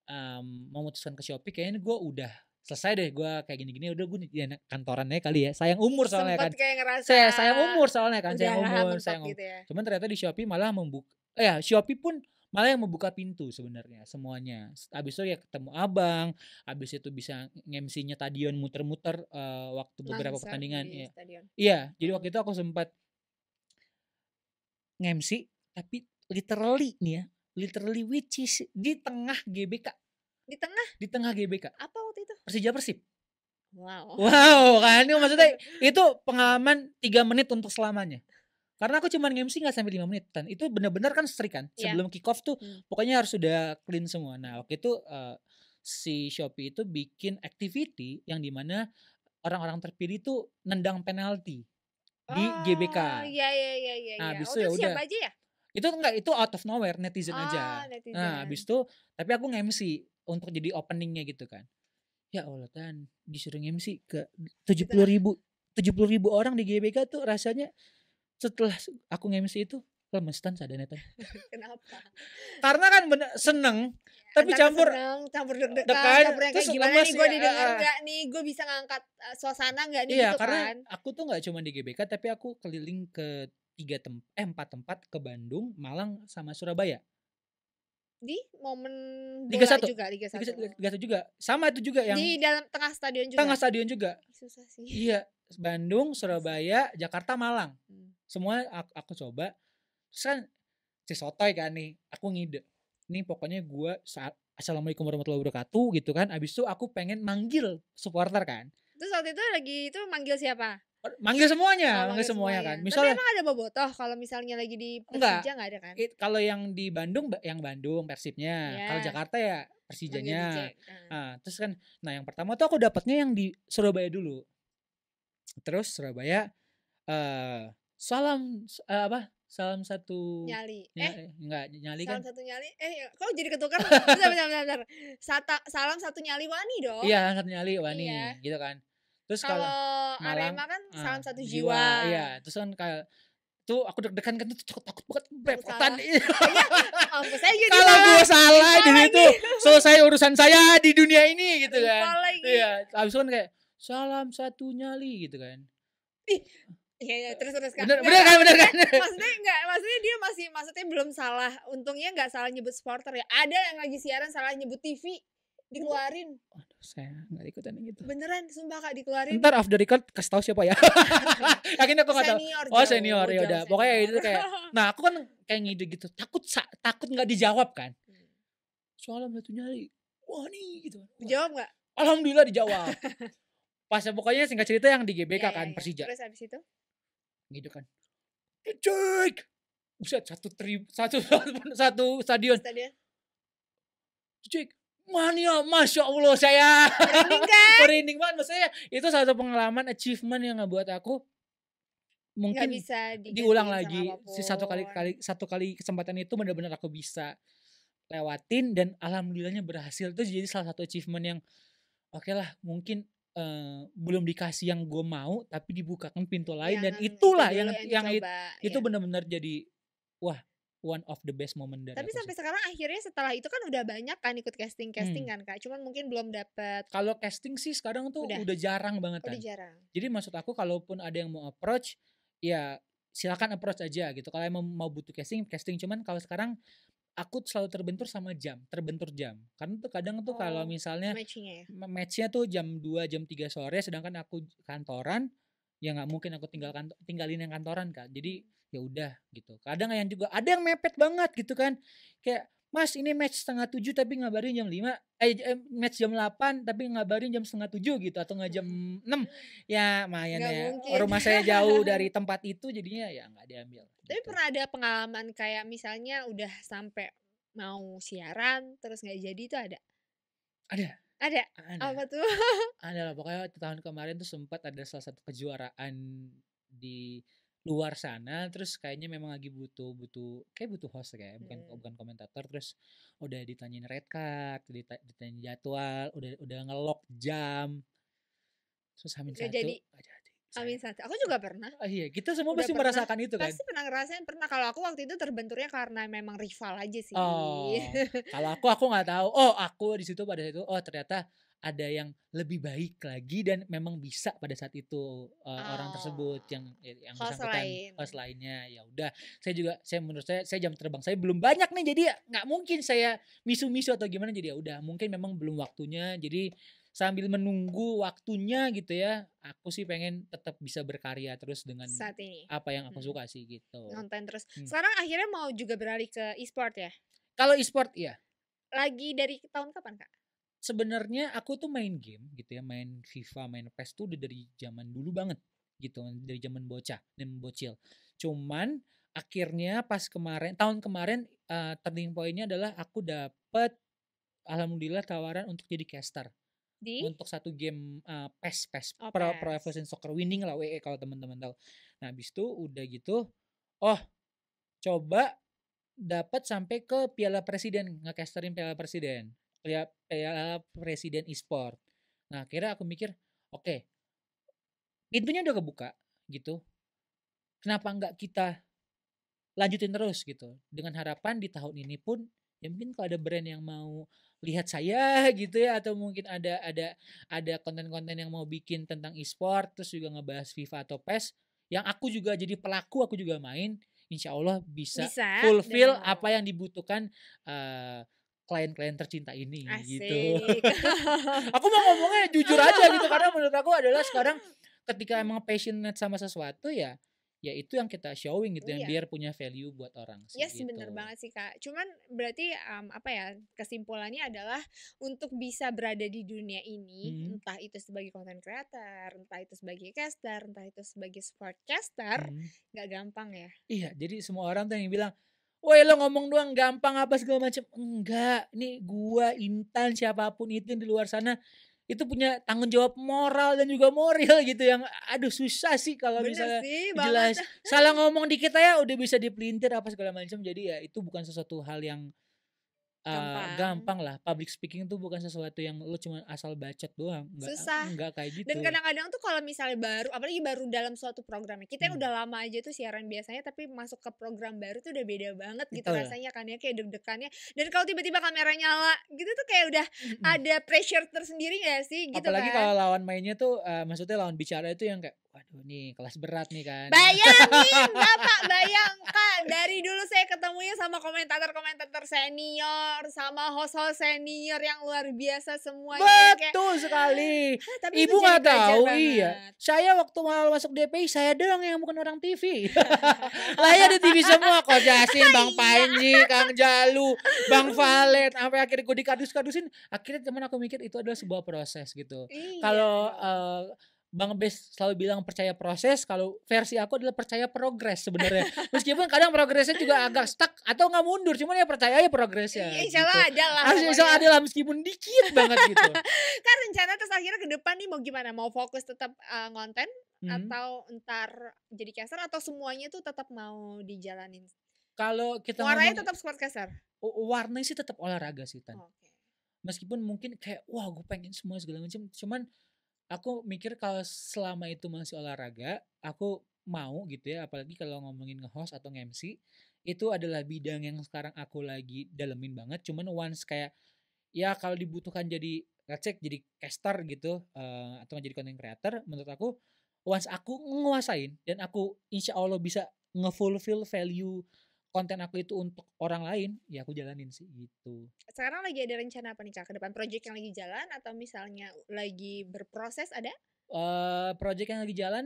um, memutuskan ke Shopee kayaknya gue udah selesai deh gue kayak gini-gini udah gue ya, kantorannya kali ya sayang umur soalnya Sempet kan kayak ngerasa saya sayang umur soalnya kan sayang umur sayang umur gitu ya. cuman ternyata di Shopee malah membuka eh, ya, Shopee pun malah yang membuka pintu sebenarnya semuanya abis itu ya ketemu abang abis itu bisa ngemsinya stadion muter-muter uh, waktu beberapa Langsung pertandingan iya iya jadi hmm. waktu itu aku sempat ngemsi tapi literally nih ya literally which is di tengah GBK di tengah? Di tengah GBK. Apa waktu itu? Persija Persib. Wow. Wow kan itu maksudnya itu pengalaman 3 menit untuk selamanya. Karena aku cuma nge-MC gak sampai 5 menit dan itu benar-benar kan strik kan. Iya. Sebelum yeah. kick off tuh hmm. pokoknya harus sudah clean semua. Nah, waktu itu uh, si Shopee itu bikin activity yang dimana orang-orang terpilih tuh nendang penalti oh, di GBK. Iya iya iya iya. Nah, habis iya. oh, itu ya udah. aja ya? Itu enggak itu out of nowhere netizen oh, aja. Nah, netizen. Nah, habis itu tapi aku nge-MC untuk jadi openingnya gitu kan ya Allah kan, disuruh MC ke gitu tujuh puluh ribu tujuh puluh ribu orang di GBK tuh rasanya setelah aku ngemsi itu lemes tan sadane tan kenapa karena kan bener, seneng ya, tapi campur seneng, campur deg-degan kan? campur yang kayak gimana nih gue ya, didengar uh, eh, eh. gak nih gue bisa ngangkat uh, suasana gak nih iya, gitu karena kan aku tuh nggak cuma di GBK tapi aku keliling ke tiga tempat eh empat tempat ke Bandung Malang sama Surabaya di momen Liga juga Liga 1. Liga, Liga, Liga juga. Sama itu juga yang Di dalam tengah stadion juga. Tengah stadion juga. Susah sih. Iya, Bandung, Surabaya, Jakarta, Malang. Hmm. Semua aku, aku coba. Terus kan si sotoy kan nih, aku ngide. Nih pokoknya gua saat Assalamualaikum warahmatullahi wabarakatuh gitu kan. Abis itu aku pengen manggil supporter kan. Terus waktu itu lagi itu manggil siapa? manggil semuanya, oh, manggil semuanya, semuanya kan. Misalnya Tapi emang ada bobotoh kalau misalnya lagi di Persija enggak, enggak ada kan? It, kalau yang di Bandung yang Bandung Persibnya. Yeah. Kalau Jakarta ya Persijanya. Uh. Nah, terus kan nah yang pertama tuh aku dapatnya yang di Surabaya dulu. Terus Surabaya uh, salam uh, apa? Salam satu nyali. Ny eh, enggak nyali salam kan. Salam satu nyali. Eh, ya, kok jadi ketukar? bentar, bentar, salam satu nyali Wani dong. Iya, satu nyali Wani iya. gitu kan. Terus kalau Arema kan uh, salam satu jiwa. jiwa. Iya, terus kan kayak tuh aku deg-degan kan tuh takut, takut banget iya Kalau gue salah di situ selesai urusan saya di dunia ini gitu kan. Iya, habis kan kayak salam satu nyali gitu kan. Iya, iya, terus terus kan. Bener, bener kan, bener kan. Maksudnya enggak, maksudnya dia masih maksudnya belum salah. Untungnya enggak salah nyebut supporter ya. Ada yang lagi siaran salah nyebut TV dikeluarin aduh saya nggak ikutan gitu beneran sumpah kak dikeluarin ntar after record kasih tahu siapa ya yakin aku nggak tahu oh senior ya udah pokoknya itu kayak nah aku kan kayak ngide gitu takut takut nggak dijawab kan hmm. soalnya satu nyari wah nih gitu wah. dijawab nggak alhamdulillah dijawab pas pokoknya singkat cerita yang di GBK ya, kan ya, Persija terus habis itu gitu kan cek Buset, satu tri, satu, satu, satu stadion. Stadion. Cek, mania ya, masya allah saya merinding kan banget maksudnya itu salah satu pengalaman achievement yang ngebuat aku mungkin bisa diulang lagi si satu kali kali satu kali kesempatan itu benar-benar aku bisa lewatin dan alhamdulillahnya berhasil itu jadi salah satu achievement yang oke okay lah mungkin uh, belum dikasih yang gue mau tapi dibukakan pintu lain yang dan itulah yang yang, yang, yang coba, itu, ya. itu benar-benar jadi wah one of the best moment dari tapi sampai sekarang akhirnya setelah itu kan udah banyak kan ikut casting casting hmm. kan kak cuman mungkin belum dapet kalau casting sih sekarang tuh udah, udah jarang banget kan udah jarang jadi maksud aku kalaupun ada yang mau approach ya silakan approach aja gitu kalau emang mau butuh casting casting cuman kalau sekarang aku selalu terbentur sama jam, terbentur jam. Karena tuh kadang tuh oh, kalau misalnya matchnya ya? matchnya tuh jam 2, jam 3 sore sedangkan aku kantoran, ya nggak mungkin aku tinggalkan tinggalin yang kantoran kak jadi ya udah gitu kadang yang juga ada yang mepet banget gitu kan kayak Mas ini match setengah tujuh tapi ngabarin jam lima eh, eh match jam delapan tapi ngabarin jam setengah tujuh gitu atau nggak jam enam ya mayan ya mungkin. rumah saya jauh dari tempat itu jadinya ya nggak diambil gitu. tapi pernah ada pengalaman kayak misalnya udah sampai mau siaran terus nggak jadi itu ada ada ada? Ada. Apa tuh? ada lah pokoknya tahun kemarin tuh sempat ada salah satu kejuaraan di luar sana terus kayaknya memang lagi butuh butuh kayak butuh host kayak bukan hmm. bukan komentator terus udah ditanyain red card dita, ditanyain jadwal udah udah ngelok jam terus hamin satu jadi. Aja Amin saja. Ya? Aku juga pernah. Oh, iya, kita semua pasti pernah, merasakan itu kan. Pasti pernah ngerasain pernah. Kalau aku waktu itu terbenturnya karena memang rival aja sih. Oh, kalau aku aku nggak tahu. Oh, aku di situ pada saat itu. Oh, ternyata ada yang lebih baik lagi dan memang bisa pada saat itu uh, oh. orang tersebut oh. yang eh, yang host bersangkutan lain. host lainnya ya udah saya juga saya menurut saya saya jam terbang saya belum banyak nih jadi nggak mungkin saya misu-misu atau gimana jadi ya udah mungkin memang belum waktunya jadi sambil menunggu waktunya gitu ya aku sih pengen tetap bisa berkarya terus dengan saat ini apa yang aku hmm. suka sih gitu nonton terus hmm. sekarang akhirnya mau juga beralih ke e-sport ya kalau e-sport ya lagi dari tahun kapan kak sebenarnya aku tuh main game gitu ya main FIFA main PES tuh udah dari zaman dulu banget gitu dari zaman bocah dan bocil cuman akhirnya pas kemarin tahun kemarin uh, turning pointnya adalah aku dapet alhamdulillah tawaran untuk jadi caster di untuk satu game uh, PES PES oh, Pro, PES. Pro Evolution Soccer Winning lah WE kalau teman-teman tahu. Nah, habis itu udah gitu, oh coba dapat sampai ke Piala Presiden, ngecasterin Piala Presiden. Piala, Piala Presiden e-sport. Nah, kira aku mikir, oke. Okay, pintunya udah kebuka gitu. Kenapa nggak kita lanjutin terus gitu dengan harapan di tahun ini pun ya mungkin kalau ada brand yang mau lihat saya gitu ya atau mungkin ada ada ada konten-konten yang mau bikin tentang e-sport terus juga ngebahas FIFA atau PES yang aku juga jadi pelaku aku juga main insya Allah bisa, bisa fulfill dan... apa yang dibutuhkan uh, klien-klien tercinta ini gitu. Asik. gitu. aku mau ngomongnya jujur aja gitu karena menurut aku adalah sekarang ketika emang passionate sama sesuatu ya ya itu yang kita showing gitu iya. yang biar punya value buat orang sih yes gitu. bener banget sih kak cuman berarti um, apa ya kesimpulannya adalah untuk bisa berada di dunia ini hmm. entah itu sebagai content creator entah itu sebagai caster entah itu sebagai sportcaster hmm. nggak hmm. gampang ya iya jadi semua orang tuh yang bilang Woi lo ngomong doang gampang apa segala macam enggak nih gua Intan siapapun itu yang di luar sana itu punya tanggung jawab moral dan juga moral gitu yang aduh susah sih kalau bisa sih, jelas salah ngomong dikit aja udah bisa dipelintir apa segala macam jadi ya itu bukan sesuatu hal yang gampang. gampang lah public speaking tuh bukan sesuatu yang lo cuma asal bacot doang Susah. enggak kayak gitu dan kadang-kadang tuh kalau misalnya baru apalagi baru dalam suatu programnya kita hmm. yang udah lama aja tuh siaran biasanya tapi masuk ke program baru tuh udah beda banget gitu rasanya kan ya kayak deg-degannya dan kalau tiba-tiba kamera nyala gitu tuh kayak udah hmm. ada pressure tersendiri gak sih gitu apalagi kan? kalau lawan mainnya tuh uh, maksudnya lawan bicara itu yang kayak waduh nih kelas berat nih kan bayangin bapak bayangkan dari dulu saya ketemunya sama komentator-komentator senior senior sama host-host senior yang luar biasa semua Betul kayak, sekali. tapi Ibu nggak tahu iya. Saya waktu mau masuk DPI saya doang yang bukan orang TV. lah ya di TV semua kok Jasin, Bang iya. Panji, Kang Jalu, Bang Valet sampai akhirnya gue dikadus-kadusin. Akhirnya teman aku mikir itu adalah sebuah proses gitu. Iya. Kalau uh, Bang Bes selalu bilang percaya proses, kalau versi aku adalah percaya progres sebenarnya. Meskipun kadang progresnya juga agak stuck atau nggak mundur, cuman ya percaya aja progresnya. Iya, gitu. insya Allah gitu. ada lah. insya Allah ada lah meskipun dikit banget gitu. kan rencana terus akhirnya ke depan nih mau gimana? Mau fokus tetap uh, ngonten hmm. atau ntar jadi caster atau semuanya tuh tetap mau dijalanin? Kalau kita warnanya ngomong, tetap sport caster. Warnanya sih tetap olahraga sih Tan. Oh, okay. Meskipun mungkin kayak wah gue pengen semua segala macam, cuman aku mikir kalau selama itu masih olahraga, aku mau gitu ya, apalagi kalau ngomongin nge-host atau nge-MC, itu adalah bidang yang sekarang aku lagi dalemin banget. Cuman once kayak ya kalau dibutuhkan jadi let's jadi caster gitu uh, atau jadi content creator, menurut aku once aku nguasain dan aku insya Allah bisa ngefulfill value konten aku itu untuk orang lain ya aku jalanin sih gitu sekarang lagi ada rencana apa nih kak ke depan project yang lagi jalan atau misalnya lagi berproses ada uh, project yang lagi jalan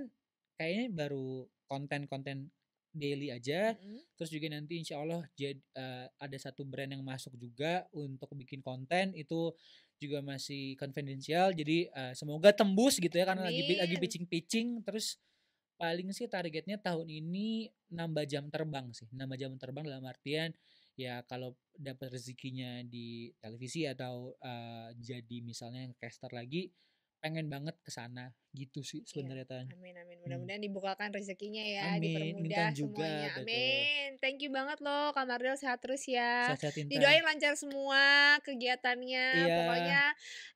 kayaknya baru konten-konten daily aja mm-hmm. terus juga nanti insya Allah jad, uh, ada satu brand yang masuk juga untuk bikin konten itu juga masih konfidensial jadi uh, semoga tembus gitu ya karena Amin. lagi lagi pitching pitching terus paling sih targetnya tahun ini nambah jam terbang sih nambah jam terbang dalam artian ya kalau dapat rezekinya di televisi atau uh, jadi misalnya yang caster lagi pengen banget ke sana gitu sih iya, sebenarnya Tan. Amin amin. Hmm. Mudah-mudahan hmm. dibukakan rezekinya ya, amin. dipermudah juga, semuanya. Amin. Betul. Thank you banget loh Kak Mardel sehat terus ya. Sehat, sehat Didoain lancar semua kegiatannya. Iya. Pokoknya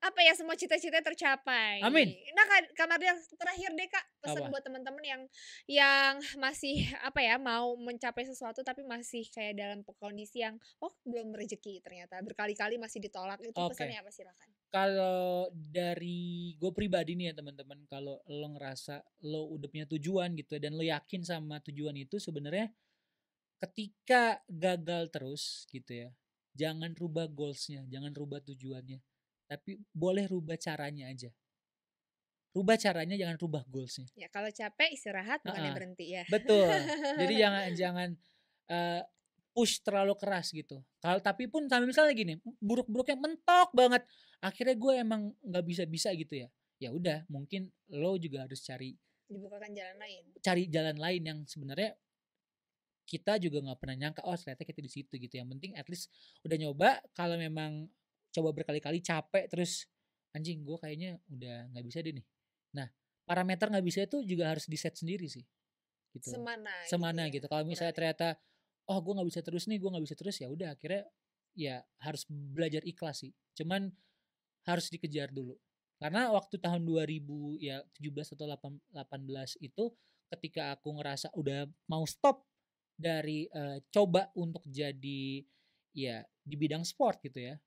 apa ya semua cita-cita tercapai. Amin. Nah Kak Mardel terakhir deh Kak pesan apa? buat teman-teman yang yang masih apa ya mau mencapai sesuatu tapi masih kayak dalam kondisi yang oh belum rezeki ternyata berkali-kali masih ditolak itu okay. pesannya apa silakan. Kalau dari gue pribadi nih ya teman-teman kalau lo ngerasa lo udah punya tujuan gitu ya, dan lo yakin sama tujuan itu sebenarnya ketika gagal terus gitu ya jangan rubah goalsnya jangan rubah tujuannya tapi boleh rubah caranya aja rubah caranya jangan rubah goalsnya ya kalau capek istirahat uh -uh. berhenti ya betul jadi jangan jangan uh, push terlalu keras gitu kalau tapi pun sampai misalnya gini buruk-buruknya mentok banget akhirnya gue emang nggak bisa bisa gitu ya ya udah mungkin lo juga harus cari dibukakan jalan lain cari jalan lain yang sebenarnya kita juga nggak pernah nyangka oh ternyata kita di situ gitu yang penting at least udah nyoba kalau memang coba berkali-kali capek terus anjing gue kayaknya udah nggak bisa deh nih nah parameter nggak bisa itu juga harus di set sendiri sih gitu semana gitu semana gitu, gitu. kalau misalnya ternyata oh gue nggak bisa terus nih gue nggak bisa terus ya udah akhirnya ya harus belajar ikhlas sih cuman harus dikejar dulu karena waktu tahun 2000 ya 17 atau 18 itu ketika aku ngerasa udah mau stop dari uh, coba untuk jadi ya di bidang sport gitu ya.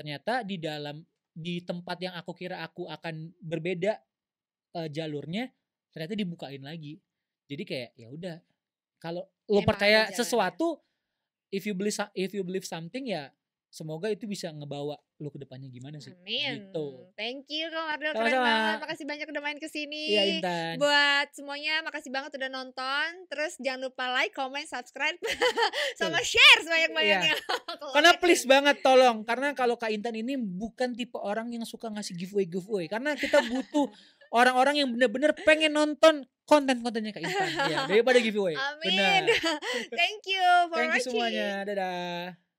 Ternyata di dalam di tempat yang aku kira aku akan berbeda uh, jalurnya ternyata dibukain lagi. Jadi kayak ya udah kalau lo percaya ya. sesuatu if you believe if you believe something ya semoga itu bisa ngebawa lu ke depannya gimana sih. Amin. Gitu. Thank you kang Ardel Sama -sama. banget. Makasih banyak udah main kesini. sini. Iya, Intan. Buat semuanya makasih banget udah nonton. Terus jangan lupa like, comment, subscribe sama share sebanyak-banyaknya. Iya. karena gitu. please banget tolong karena kalau Kak Intan ini bukan tipe orang yang suka ngasih giveaway giveaway karena kita butuh orang-orang yang bener-bener pengen nonton konten-kontennya Kak Intan ya, daripada giveaway. Amin. Benar. Thank you for Thank watching. semuanya. Dadah.